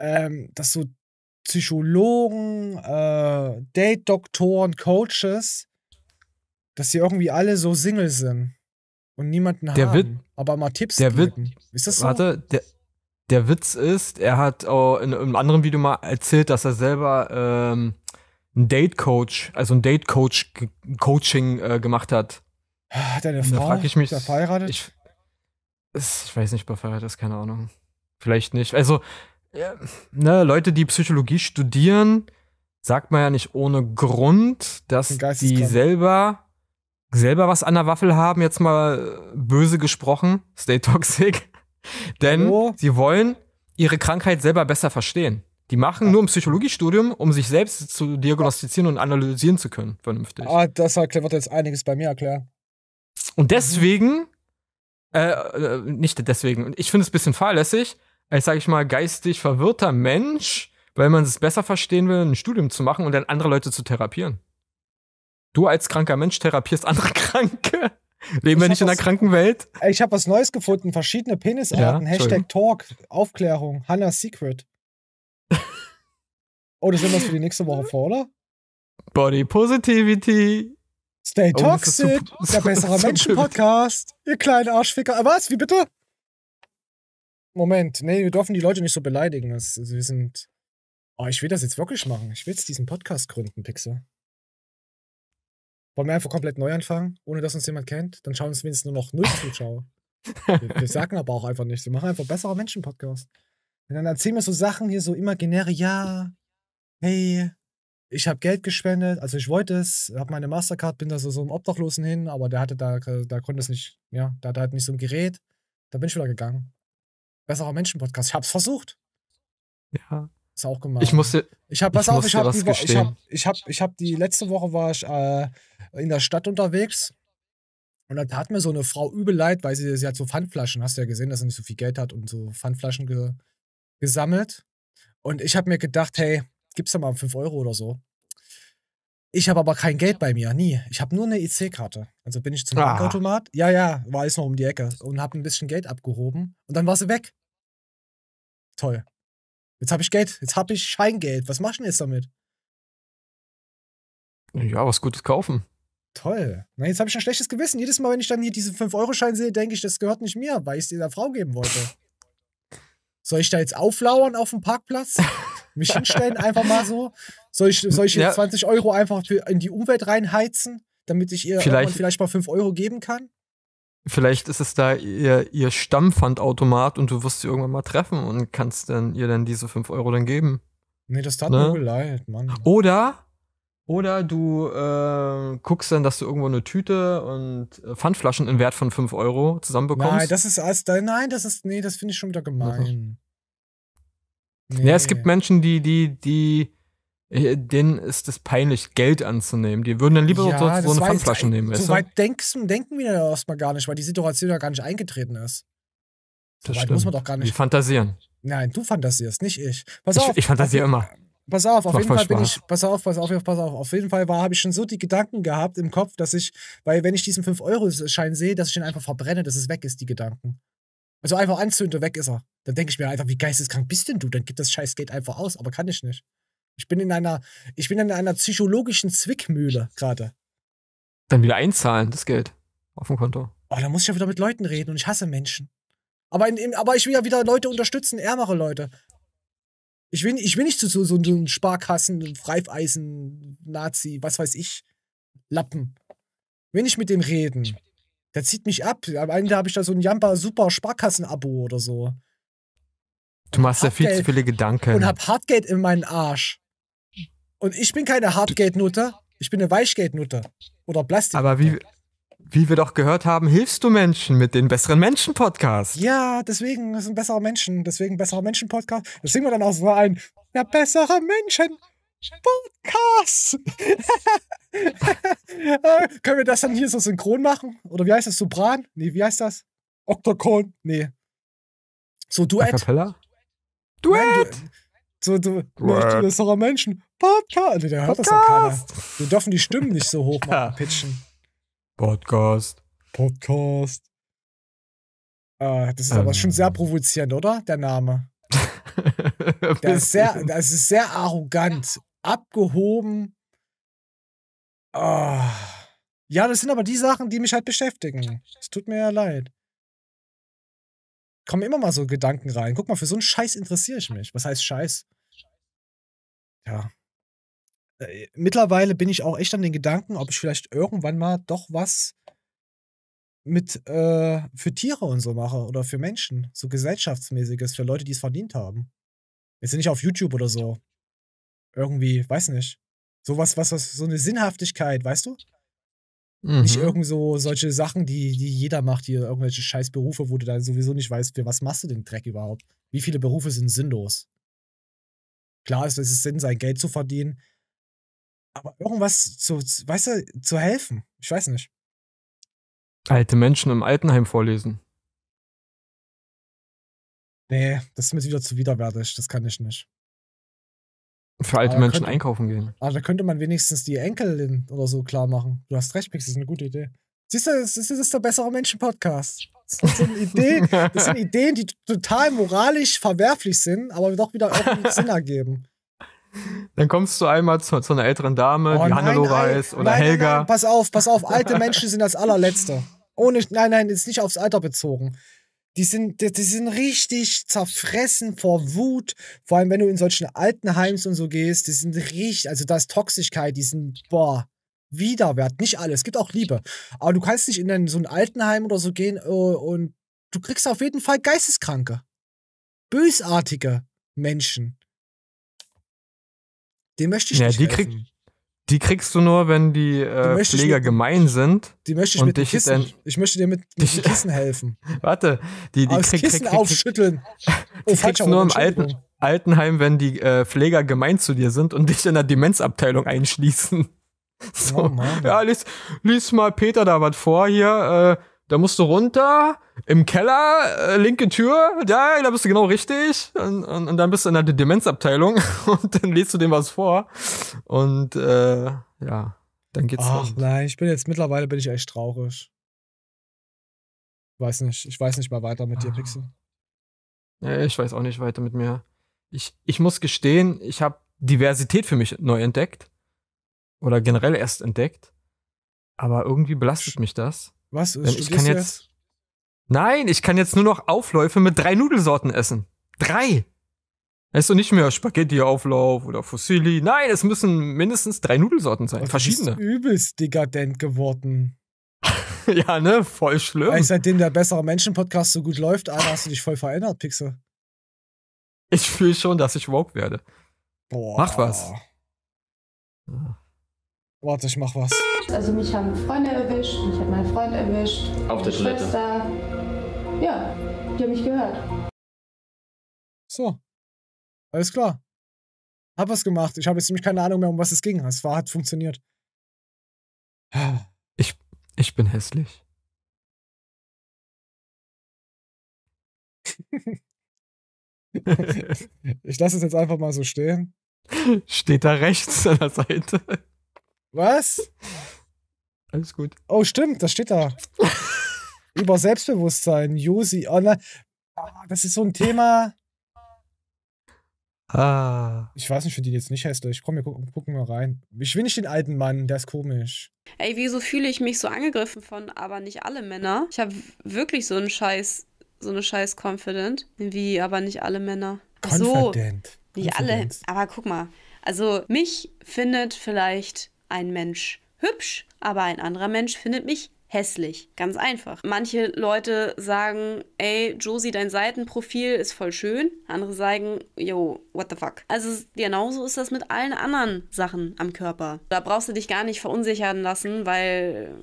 ähm, dass so Psychologen, äh, Date-Doktoren, Coaches dass sie irgendwie alle so Single sind und niemanden der haben, Wit aber mal Tipps der geben. Wit ist das so? Warte, der, der Witz ist, er hat oh, in, in, einem anderen Video mal erzählt, dass er selber ähm, einen Date-Coach, also ein Date-Coach-Coaching äh, gemacht hat. Hat er eine Frau? Da ich mich, ist er verheiratet? Ich, ich weiß nicht, ob er verheiratet ist, keine Ahnung. Vielleicht nicht. Also, ja, ne, Leute, die Psychologie studieren, sagt man ja nicht ohne Grund, dass die selber selber was an der Waffel haben, jetzt mal böse gesprochen, stay toxic. Denn oh. sie wollen ihre Krankheit selber besser verstehen. Die machen ah. nur ein Psychologiestudium, um sich selbst zu diagnostizieren und analysieren zu können, vernünftig. Ah, das erklärt jetzt einiges bei mir erklären. Und mhm. deswegen, äh, äh, nicht deswegen, ich finde es ein bisschen fahrlässig, als, sage ich mal, geistig verwirrter Mensch, weil man es besser verstehen will, ein Studium zu machen und dann andere Leute zu therapieren. Du als kranker Mensch therapierst andere Kranke. Leben wir nicht in der kranken Welt? Ich habe was Neues gefunden. Verschiedene Penisarten. Ja, Hashtag Talk. Aufklärung. Hannah's Secret. oh, das ist wir für die nächste Woche vor, oder? Body Positivity. Stay oh, Toxic. der bessere Menschen-Podcast. Ihr kleinen Arschficker. Äh, was? Wie bitte? Moment. Nee, wir dürfen die Leute nicht so beleidigen. Das, also wir sind. Oh, ich will das jetzt wirklich machen. Ich will jetzt diesen Podcast gründen, Pixel. Wollen wir einfach komplett neu anfangen, ohne dass uns jemand kennt? Dann schauen uns wenigstens nur noch null Zuschauer. wir, wir, sagen aber auch einfach nichts. Wir machen einfach bessere Menschen-Podcast. Und dann erzählen wir so Sachen hier so imaginäre, ja, hey, ich habe Geld gespendet, also ich wollte es, habe meine Mastercard, bin da so, so einem Obdachlosen hin, aber der hatte da, da konnte es nicht, ja, da hat halt nicht so ein Gerät. Da bin ich wieder gegangen. Besserer Menschen-Podcast. Ich hab's versucht. Ja es auch gemacht. Ich musste. Ich habe, pass ich auf, ich habe die, ich hab, ich hab, ich hab die letzte Woche war ich äh, in der Stadt unterwegs und da tat mir so eine Frau übel leid, weil sie, sie hat so Pfandflaschen, hast du ja gesehen, dass sie nicht so viel Geld hat und so Pfandflaschen ge gesammelt. Und ich habe mir gedacht, hey, gib's da mal 5 Euro oder so. Ich habe aber kein Geld bei mir, nie. Ich habe nur eine ic e karte Also bin ich zum ah. Bankautomat. Ja, ja, war alles noch um die Ecke und habe ein bisschen Geld abgehoben und dann war sie weg. Toll. Jetzt habe ich Geld, jetzt habe ich Scheingeld. Was machst du denn jetzt damit? Ja, was Gutes kaufen. Toll. Na, jetzt habe ich ein schlechtes Gewissen. Jedes Mal, wenn ich dann hier diesen 5-Euro-Schein sehe, denke ich, das gehört nicht mir, weil ich es dieser Frau geben wollte. Soll ich da jetzt auflauern auf dem Parkplatz? Mich hinstellen einfach mal so? Soll ich, soll ich ja. 20 Euro einfach in die Umwelt reinheizen, damit ich ihr vielleicht, vielleicht mal 5 Euro geben kann? Vielleicht ist es da ihr, ihr Stammpfandautomat und du wirst sie irgendwann mal treffen und kannst dann ihr dann diese 5 Euro dann geben. Nee, das tat ne? mir leid, Mann. Oder, oder du äh, guckst dann, dass du irgendwo eine Tüte und äh, Pfandflaschen in Wert von 5 Euro zusammenbekommst. Nein, das ist alles, nein, das ist, nee, das finde ich schon wieder gemein. Mhm. Nee. Ja, es gibt Menschen, die, die, die, äh, denen ist es peinlich, Geld anzunehmen. Die würden dann lieber ja, so, so eine Pfandflasche nehmen. So weit denkst, denken wir ja erstmal gar nicht, weil die Situation ja gar nicht eingetreten ist. So das muss man doch gar nicht. Die fantasieren. Nein, du fantasierst, nicht ich. Pass ich, auf. Ich fantasiere immer. Pass auf, auf jeden Fall bin ich, pass auf, pass auf, pass auf, auf jeden Fall habe ich schon so die Gedanken gehabt im Kopf, dass ich, weil wenn ich diesen 5-Euro-Schein sehe, dass ich ihn einfach verbrenne, dass es weg ist, die Gedanken. Also einfach anzünde, weg ist er. Dann denke ich mir einfach, wie geisteskrank bist denn du? Dann gib das scheiß Geld einfach aus, aber kann ich nicht. Ich bin in einer, ich bin in einer psychologischen Zwickmühle gerade. Dann wieder einzahlen, das Geld auf dem Konto. Oh, da muss ich ja wieder mit Leuten reden und ich hasse Menschen. Aber, in, in, aber ich will ja wieder Leute unterstützen, ärmere Leute. Ich will, ich will nicht zu so, so einem Sparkassen, Freifeisen, Nazi, was weiß ich, Lappen. Will nicht mit dem reden. Der zieht mich ab. Am Ende habe ich da so ein Jamba Super Sparkassen-Abo oder so. Du machst ja viel zu viele Gedanken. Und hab Hartgeld in meinen Arsch. Und ich bin keine Hardgate-Nutter, ich bin eine Weichgate-Nutter. Oder Plastik. Aber wie, wie wir doch gehört haben, hilfst du Menschen mit den besseren Menschen Podcast. Ja, deswegen sind bessere Menschen, deswegen bessere Menschen Podcast. Das singen wir dann auch so ein, Der bessere Menschen Podcast. Äh, können wir das dann hier so synchron machen? Oder wie heißt das? Sopran? Nee, wie heißt das? Octocon? Nee. So Duett. A Duett? Nein, du so, bist doch ein Menschen. Podcast. Der hört Podcast. das keiner. Wir dürfen die Stimmen nicht so hoch machen, pitchen. Podcast. Podcast. Äh, das ist ähm. aber schon ähm. sehr provozierend, oder? Der Name. der ist sehr, das ist sehr arrogant, abgehoben. Oh. Ja, das sind aber die Sachen, die mich halt beschäftigen. Es tut mir ja leid kommen immer mal so Gedanken rein. Guck mal, für so einen Scheiß interessiere ich mich. Was heißt Scheiß? Ja. Äh, mittlerweile bin ich auch echt an den Gedanken, ob ich vielleicht irgendwann mal doch was mit äh, für Tiere und so mache oder für Menschen, so gesellschaftsmäßiges, für Leute, die es verdient haben. Jetzt nicht auf YouTube oder so. Irgendwie, weiß nicht. Sowas, was, was, so eine Sinnhaftigkeit, weißt du? Mhm. Nicht irgend so solche Sachen, die, die jeder macht, hier irgendwelche scheiß Berufe, wo du dann sowieso nicht weißt, für was machst du den Dreck überhaupt? Wie viele Berufe sind sinnlos? Klar ist, es ist Sinn, sein Geld zu verdienen, aber irgendwas zu, weißt du, zu helfen. Ich weiß nicht. Alte Menschen im Altenheim vorlesen. Nee, das ist mir wieder zu widerwärtig, das kann ich nicht. Für alte ah, Menschen könnte, einkaufen gehen. Ah, da könnte man wenigstens die Enkelin oder so klar machen. Du hast recht, Pix, das ist eine gute Idee. Siehst du, das ist, das ist der bessere Menschen-Podcast. Das sind, Ideen, das sind Ideen, die total moralisch verwerflich sind, aber doch wieder auch Sinn ergeben. Dann kommst du einmal zu, zu einer älteren Dame, oh, die Hannelore ist oder nein, Helga. nein, pass auf, pass auf, alte Menschen sind das allerletzte. Ohne, nein, nein, ist nicht aufs Alter bezogen. Die sind, die, die sind richtig zerfressen vor Wut. Vor allem, wenn du in solchen Altenheims und so gehst, die sind richtig, also da ist Toxigkeit, die sind, boah, widerwert. Nicht alles, es gibt auch Liebe. Aber du kannst nicht in einen, so ein Altenheim oder so gehen äh, und du kriegst auf jeden Fall Geisteskranke. Bösartige Menschen. Den möchte ich ja, nicht. Die helfen. Die kriegst du nur, wenn die, äh, die Pfleger mit, gemein sind. Die möchte ich mit dich Kissen. Dann, ich möchte dir mit, mit dich, Kissen helfen. Warte, die, die krieg, Kissen krieg, krieg, aufschütteln. Oh, die oh, kriegst nur im alten, Altenheim, wenn die äh, Pfleger gemein zu dir sind und dich in der Demenzabteilung einschließen. So, oh, ja, lies, lies mal Peter da was vor hier. Äh, da musst du runter, im Keller, äh, linke Tür, da, da bist du genau richtig. Und, und, und dann bist du in der Demenzabteilung und dann liest du dem was vor. Und äh, ja, dann geht's Ach rund. nein, ich bin jetzt mittlerweile bin ich echt traurig. Weiß nicht, ich weiß nicht mal weiter mit ah. dir, Pixel. Ja, ich weiß auch nicht weiter mit mir. Ich, ich muss gestehen, ich habe Diversität für mich neu entdeckt. Oder generell erst entdeckt. Aber irgendwie belastet mich das. Was? Ähm, Studierst ich kann jetzt. Nein, ich kann jetzt nur noch Aufläufe mit drei Nudelsorten essen. Drei! Es ist doch nicht mehr Spaghetti-Auflauf oder Fusilli. Nein, es müssen mindestens drei Nudelsorten sein. Also oh, verschiedene. Du bist übelst dekadent geworden. ja, ne? Voll schlimm. Weil seitdem der bessere Menschen-Podcast so gut läuft, Alter, hast du dich voll verändert, Pixel. Ich fühle schon, dass ich woke werde. Boah. Mach was. Ja. Ah. Warte, ich mach was. Also mich haben Freunde erwischt, mich hat mein Freund erwischt. Auf der Toilette. Schwester. Ja, die haben mich gehört. So. Alles klar. Hab was gemacht. Ich habe jetzt nämlich keine Ahnung mehr, um was es ging. Es war, hat funktioniert. Ich, ich bin hässlich. ich lasse es jetzt einfach mal so stehen. Steht da rechts an der Seite. Was? Alles gut. Oh, stimmt, das steht da. Über Selbstbewusstsein, Josi. Oh, nein. Ah, das ist so ein Thema. Ah. Ich weiß nicht, für die jetzt nicht hässlich. Komm, wir gucken, gucken mal rein. Ich will nicht den alten Mann, der ist komisch. Ey, wieso fühle ich mich so angegriffen von, aber nicht alle Männer? Ich habe wirklich so einen Scheiß, so eine Scheiß Confident. Wie, aber nicht alle Männer. Confident. So, nicht Confident. alle. Aber guck mal. Also, mich findet vielleicht ein Mensch hübsch, aber ein anderer Mensch findet mich hässlich. Ganz einfach. Manche Leute sagen, ey, Josie, dein Seitenprofil ist voll schön. Andere sagen, yo, what the fuck. Also genauso ist das mit allen anderen Sachen am Körper. Da brauchst du dich gar nicht verunsichern lassen, weil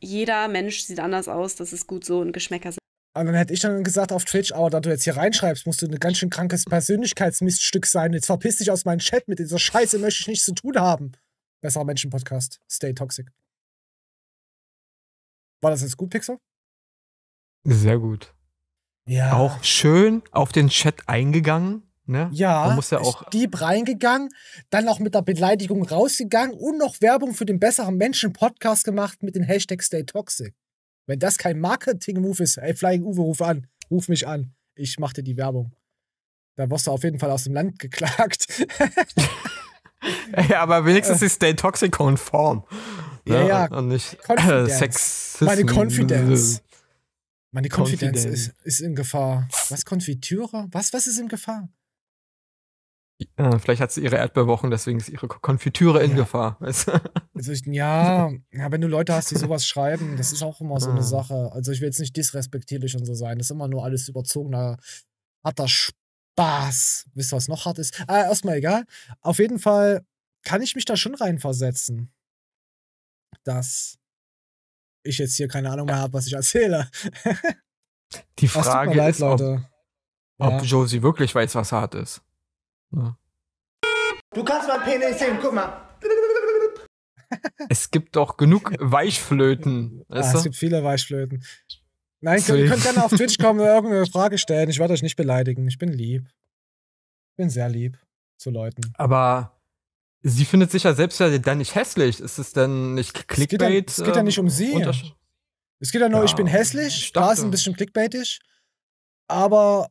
jeder Mensch sieht anders aus. Das ist gut so und Geschmäcker sind. Und dann hätte ich dann gesagt auf Twitch, aber oh, da du jetzt hier reinschreibst, musst du ein ganz schön krankes Persönlichkeitsmiststück sein. Jetzt verpiss dich aus meinem Chat, mit dieser Scheiße möchte ich nichts zu tun haben. Besserer Menschen-Podcast. Stay toxic. War das jetzt gut, Pixel? Sehr gut. Ja. Auch schön auf den Chat eingegangen. Ne? Ja, Man muss ja auch Dieb reingegangen, dann auch mit der Beleidigung rausgegangen und noch Werbung für den besseren Menschen-Podcast gemacht mit dem Hashtag Stay Toxic. Wenn das kein Marketing-Move ist, ey, Flying Uwe, ruf an, ruf mich an. Ich mach dir die Werbung. Da wirst du auf jeden Fall aus dem Land geklagt. Ey, aber wenigstens ist Stay Toxic konform. Ne? Ja, ja. Und nicht äh, Meine Confidence. Meine Confidence ist, ist in Gefahr. Was, Konfitüre? Was, was ist in Gefahr? Ja, vielleicht hat sie ihre Erdbeerwochen, deswegen ist ihre Konfitüre in ja. Gefahr. also ich, ja, ja, wenn du Leute hast, die sowas schreiben, das ist auch immer so eine ah. Sache. Also ich will jetzt nicht disrespektierlich und so sein. Das ist immer nur alles überzogener, harter Bass. Wisst ihr, was noch hart ist? Äh, erstmal egal. Auf jeden Fall kann ich mich da schon reinversetzen, dass ich jetzt hier keine Ahnung mehr habe, was ich erzähle. Die Frage leid, ist, Leute. ob, ja. Josie wirklich weiß, was hart ist. Ja. Du kannst mal Penis sehen, guck mal. Es gibt doch genug Weichflöten. Ja, ah, es gibt viele Weichflöten. Nein, ihr könnt, gerne auf Twitch kommen und irgendeine Frage stellen. Ich werde euch nicht beleidigen. Ich bin lieb. Ich bin sehr lieb zu Leuten. Aber sie findet sich ja selbst ja dann nicht hässlich. Ist es denn nicht Clickbait? Es geht ja, es geht ja nicht um ähm, sie. Es geht ja nur, ja, ich bin hässlich. Ich da ist ein bisschen clickbaitig. Aber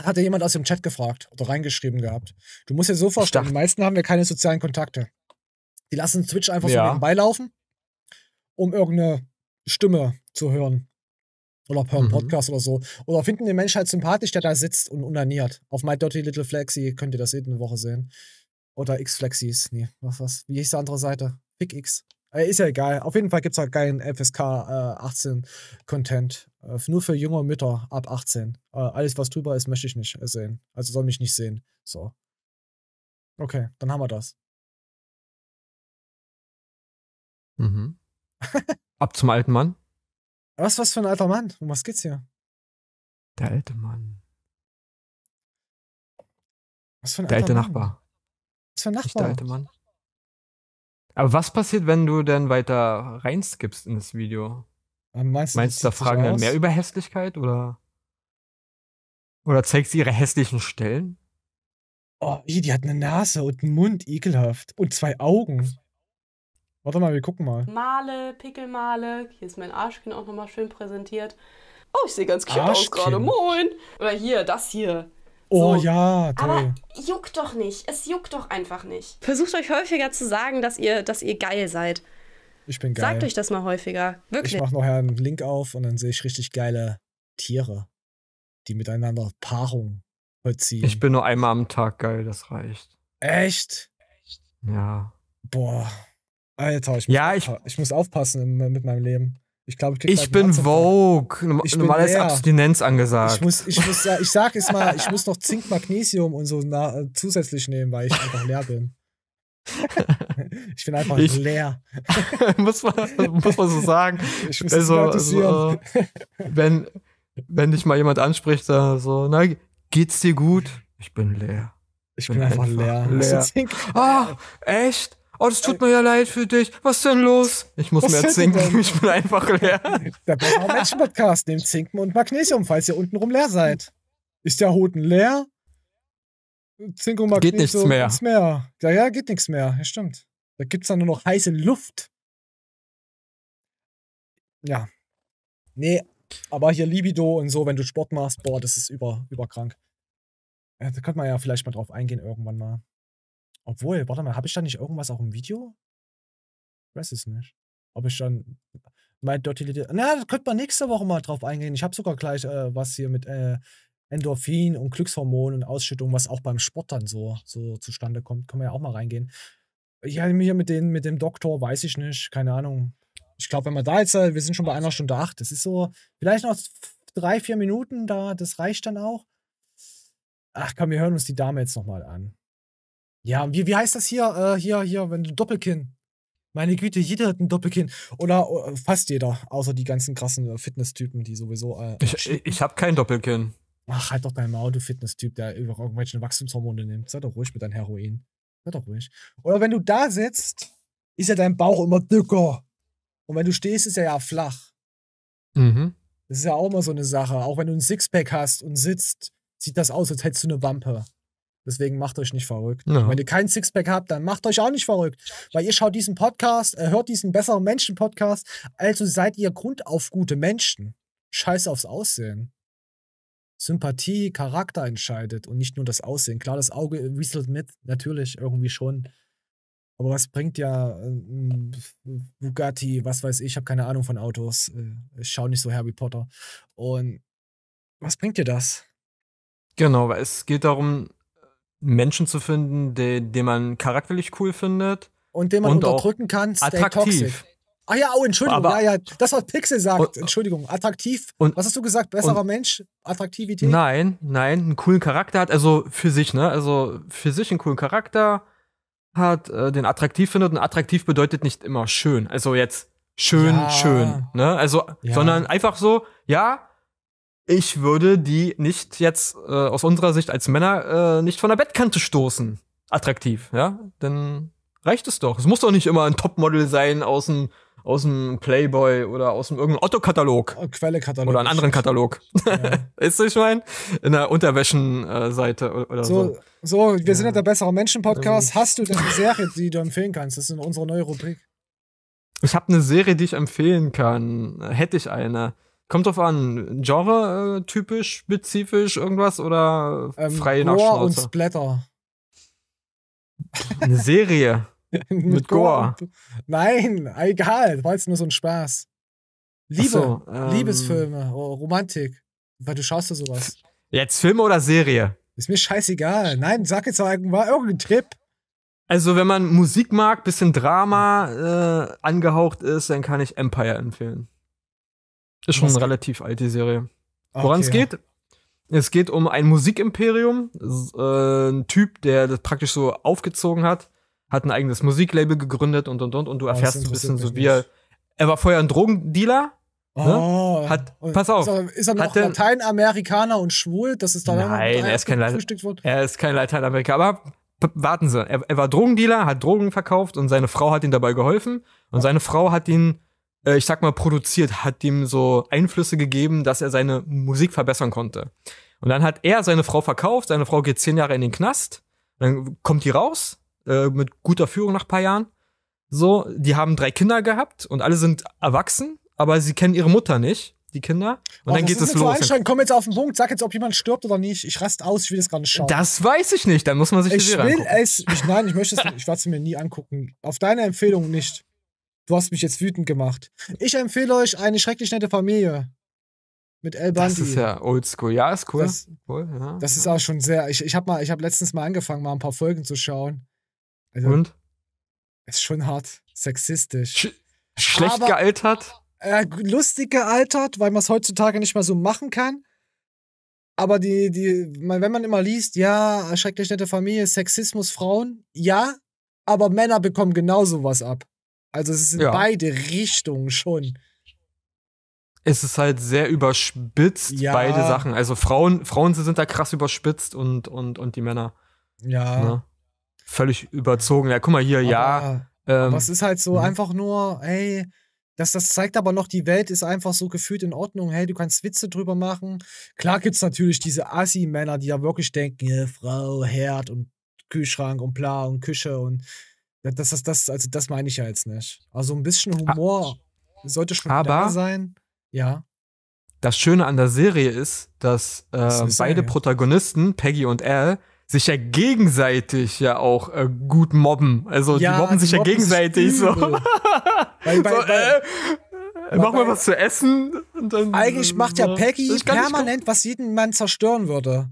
hat ja jemand aus dem Chat gefragt oder reingeschrieben gehabt. Du musst dir so vorstellen, die meisten haben ja keine sozialen Kontakte. Die lassen Twitch einfach ja. so nebenbei laufen, um irgendeine Stimme zu hören. Oder per mhm. Podcast oder so. Oder finden den Menschen halt sympathisch, der da sitzt und unaniert. Auf My Dirty Little Flexi könnt ihr das jede Woche sehen. Oder X-Flexis. Nee, was, was? Wie hieß die andere Seite? Big X. Äh, ist ja egal. Auf jeden Fall gibt es halt geilen FSK äh, 18 Content. Äh, nur für junge Mütter ab 18. Äh, alles, was drüber ist, möchte ich nicht äh, sehen. Also soll mich nicht sehen. So. Okay, dann haben wir das. Mhm. ab zum alten Mann. Was, was für ein alter Mann? Um was geht's hier? Der alte Mann. Was für ein der alter, alte Nachbar. Was für ein Nachbar? Nicht der alte Mann. Aber was passiert, wenn du denn weiter reinskippst in das Video? Meinst du, meinst du da fragen dann mehr über Hässlichkeit oder? Oder zeigt sie ihre hässlichen Stellen? Oh, die hat eine Nase und einen Mund, ekelhaft. Und zwei Augen. Warte mal, wir gucken mal. Male, Pickelmale. Hier ist mein Arschkin auch nochmal schön präsentiert. Oh, ich sehe ganz cute aus gerade. Moin. Oder hier, das hier. Oh so. Oh ja, toll. Aber juckt doch nicht. Es juckt doch einfach nicht. Versucht euch häufiger zu sagen, dass ihr, dass ihr geil seid. Ich bin geil. Sagt euch das mal häufiger. Wirklich. Ich mache noch einen Link auf und dann sehe ich richtig geile Tiere, die miteinander Paarung vollziehen. Ich bin nur einmal am Tag geil, das reicht. Echt? Echt? Ja. Boah. Alter, ich muss, ja, ich, ich muss aufpassen mit meinem Leben. Ich glaube, ich, ich bin Vogue. Ich Normal bin ist Abstinenz angesagt. Ich muss, ich muss, ja, ich sag es mal, ich muss noch Zink, Magnesium und so na, äh, zusätzlich nehmen, weil ich einfach leer bin. ich bin einfach ich, leer. muss, man, muss man so sagen. Ich muss also, also, wenn, wenn dich mal jemand anspricht, da so, na, geht's dir gut? Ich bin leer. Ich bin, bin einfach, einfach leer. leer. Oh, echt? oh, das tut mir ja leid für dich. Was ist denn los? Ich muss Was mehr zinken, ich bin einfach leer. Der brauchen wir Menschen-Podcast, nehmt Zinken und Magnesium, falls ihr untenrum leer seid. Ist der Hoden leer? Zink und Magnesium. Geht nichts mehr. Nichts mehr. Ja, ja, geht nichts mehr. Ja, stimmt. Da gibt es dann nur noch heiße Luft. Ja. Nee, aber hier Libido und so, wenn du Sport machst, boah, das ist über, überkrank. Ja, da könnte man ja vielleicht mal drauf eingehen irgendwann mal. Obwohl, warte mal, habe ich da nicht irgendwas auch im Video? Ich weiß es nicht. Ob ich dann mein Dirty Little. Na, da könnte man nächste Woche mal drauf eingehen. Ich habe sogar gleich äh, was hier mit äh, Endorphin und Glückshormonen und Ausschüttung, was auch beim Sport dann so, so zustande kommt. Können wir ja auch mal reingehen. Ich halte mich hier mit, den, mit dem Doktor, weiß ich nicht. Keine Ahnung. Ich glaube, wenn man da jetzt, äh, wir sind schon bei einer Stunde acht. Das ist so, vielleicht noch drei, vier Minuten da, das reicht dann auch. Ach komm, wir hören uns die Dame jetzt nochmal an. Ja, wie, wie heißt das hier? Äh, hier, hier, wenn du Doppelkinn. Meine Güte, jeder hat ein Doppelkinn. Oder äh, fast jeder, außer die ganzen krassen äh, Fitness-Typen, die sowieso. Äh, ich äh, ich, ich habe kein Doppelkinn. Ach, halt doch dein Maul, du Fitness-Typ, der über irgendwelche Wachstumshormone nimmt. Sei doch ruhig mit deinem Heroin. Sei doch ruhig. Oder wenn du da sitzt, ist ja dein Bauch immer dicker. Und wenn du stehst, ist er ja flach. Mhm. Das ist ja auch immer so eine Sache. Auch wenn du ein Sixpack hast und sitzt, sieht das aus, als hättest du eine Wampe. Deswegen macht euch nicht verrückt. Ja. Wenn ihr keinen Sixpack habt, dann macht euch auch nicht verrückt. Weil ihr schaut diesen Podcast, äh, hört diesen besseren Menschen-Podcast. Also seid ihr grundauf gute Menschen. Scheiß aufs Aussehen. Sympathie, Charakter entscheidet und nicht nur das Aussehen. Klar, das Auge wieselt mit, natürlich, irgendwie schon. Aber was bringt ja ähm, Bugatti, was weiß ich, ich habe keine Ahnung von Autos. Äh, ich schaue nicht so Harry Potter. Und was bringt dir das? Genau, weil es geht darum, Menschen zu finden, den, den man charakterlich cool findet. Und den man und unterdrücken kann, attraktiv. Ach ja, oh, Entschuldigung, aber, ja, ja, das, was Pixel sagt, und, Entschuldigung, attraktiv. Und, was hast du gesagt? Besserer und, Mensch? Attraktivität? Nein, nein, einen coolen Charakter hat, also für sich, ne? Also für sich einen coolen Charakter hat, äh, den attraktiv findet und attraktiv bedeutet nicht immer schön. Also jetzt schön, ja. schön, ne? Also, sondern einfach so, ja, ich würde die nicht jetzt äh, aus unserer Sicht als Männer äh, nicht von der Bettkante stoßen. Attraktiv, ja? Denn reicht es doch. Es muss doch nicht immer ein Topmodel sein aus dem aus dem Playboy oder aus dem irgendeinem Otto-Katalog. Äh, Quelle-Katalog. Oder einen anderen Katalog. Ja. ist ich mein? In der Unterwäschenseite äh, oder so. So, so wir ja. sind ja halt der bessere Menschen-Podcast. Also Hast du denn eine Serie, die du empfehlen kannst? Das ist in unserer neue Rubrik. Ich habe eine Serie, die ich empfehlen kann. Hätte ich eine. Kommt drauf an, Genre äh, typisch, spezifisch irgendwas oder ähm, frei nach Gore und Splatter. Eine Serie mit, Gore. Gore. Nein, ah, egal, war jetzt nur so ein Spaß. Liebe, so, ähm, Liebesfilme, oh, Romantik, weil du schaust ja sowas. Jetzt Filme oder Serie? Ist mir scheißegal. Nein, sag jetzt mal irgendeinen Trip. Also, wenn man Musik mag, bisschen Drama äh, angehaucht ist, dann kann ich Empire empfehlen. Ist schon eine relativ alte Serie. Okay. Woran es geht? Es geht um ein Musikimperium. äh, ein Typ, der das praktisch so aufgezogen hat, hat ein eigenes Musiklabel gegründet und und und und du ah, erfährst ein bisschen so wie er. Er war vorher ein Drogendealer. Ne? Oh, ne? hat, pass auf. Ist er, ist er noch Lateinamerikaner und schwul? Das ist dann Nein, er ist, kein Lateinamerikaner. er ist kein Lateinamerikaner. Aber warten Sie, er, er war Drogendealer, hat Drogen verkauft und seine Frau hat ihm dabei geholfen. Und ja. seine Frau hat ihn äh, ich sag mal, produziert, hat ihm so Einflüsse gegeben, dass er seine Musik verbessern konnte. Und dann hat er seine Frau verkauft, seine Frau geht zehn Jahre in den Knast, dann kommt die raus, äh, mit guter Führung nach paar Jahren. So, die haben drei Kinder gehabt und alle sind erwachsen, aber sie kennen ihre Mutter nicht die Kinder. Und oh, dann geht es los. So Komm jetzt auf den Punkt, sag jetzt, ob jemand stirbt oder nicht. Ich raste aus, ich will das gar nicht schauen. Das weiß ich nicht, dann muss man sich ich die Ich will angucken. Es, ich, nein, ich möchte es ich werde es mir nie angucken. Auf deine Empfehlung nicht. Du hast mich jetzt wütend gemacht. Ich empfehle euch eine schrecklich nette Familie. Mit El Bundy. Das ist ja oldschool. Ja, ist cool. Das, cool, ja, das ist auch schon sehr. Ich, ich habe hab letztens mal angefangen, mal ein paar Folgen zu schauen. Also, Und? Ist schon hart. Sexistisch. Sch schlecht Aber, gealtert? Äh, lustig gealtert, weil man es heutzutage nicht mehr so machen kann. Aber die, die, wenn man immer liest, ja, schrecklich nette Familie, Sexismus, Frauen, ja, aber Männer bekommen genauso was ab. Also es ist in ja. beide Richtungen schon. Es ist halt sehr überspitzt, ja. beide Sachen. Also Frauen, Frauen sind da krass überspitzt und, und, und die Männer. Ja. Ne? Völlig überzogen. Ja, guck mal hier, aber, ja. Ähm, aber es ist halt so mhm. einfach nur, ey, das, das zeigt aber noch, die Welt ist einfach so gefühlt in Ordnung. Hey, du kannst Witze drüber machen. Klar gibt es natürlich diese Assi-Männer, die da wirklich denken, Frau, Herd und Kühlschrank und bla und Küche und das, das, das, also das meine ich ja jetzt nicht. Also ein bisschen Humor ah, sollte schon aber, da sein. Ja. Das Schöne an der Serie ist, dass äh, ist ähm, beide Protagonisten, Peggy und Al, sich ja gegenseitig ja auch äh, gut mobben. Also ja, die mobben sich die mobben ja gegenseitig so. bei, bei, so äh, Mach mal was zu essen. Dann, eigentlich macht ja äh, Peggy permanent, was jeden Mann zerstören würde.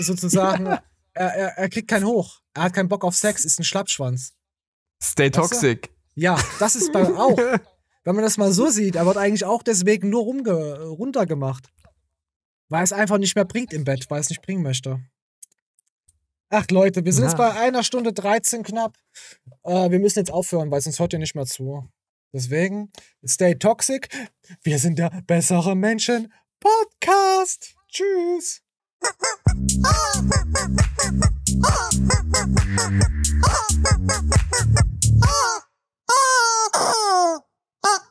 Sozusagen. ja. er, er, er kriegt keinen Hoch. Er hat keinen Bock auf Sex, ist ein Schlappschwanz. Stay weißt toxic. Du? Ja, das ist bei auch. Wenn man das mal so sieht, er wird eigentlich auch deswegen nur rumge runtergemacht. Weil es einfach nicht mehr bringt im Bett, weil es nicht bringen möchte. Ach Leute, wir sind ja. jetzt bei einer Stunde 13 knapp. Äh, wir müssen jetzt aufhören, weil sonst hört ihr nicht mehr zu. Deswegen, stay toxic. Wir sind der bessere Menschen Podcast. Tschüss. Oh!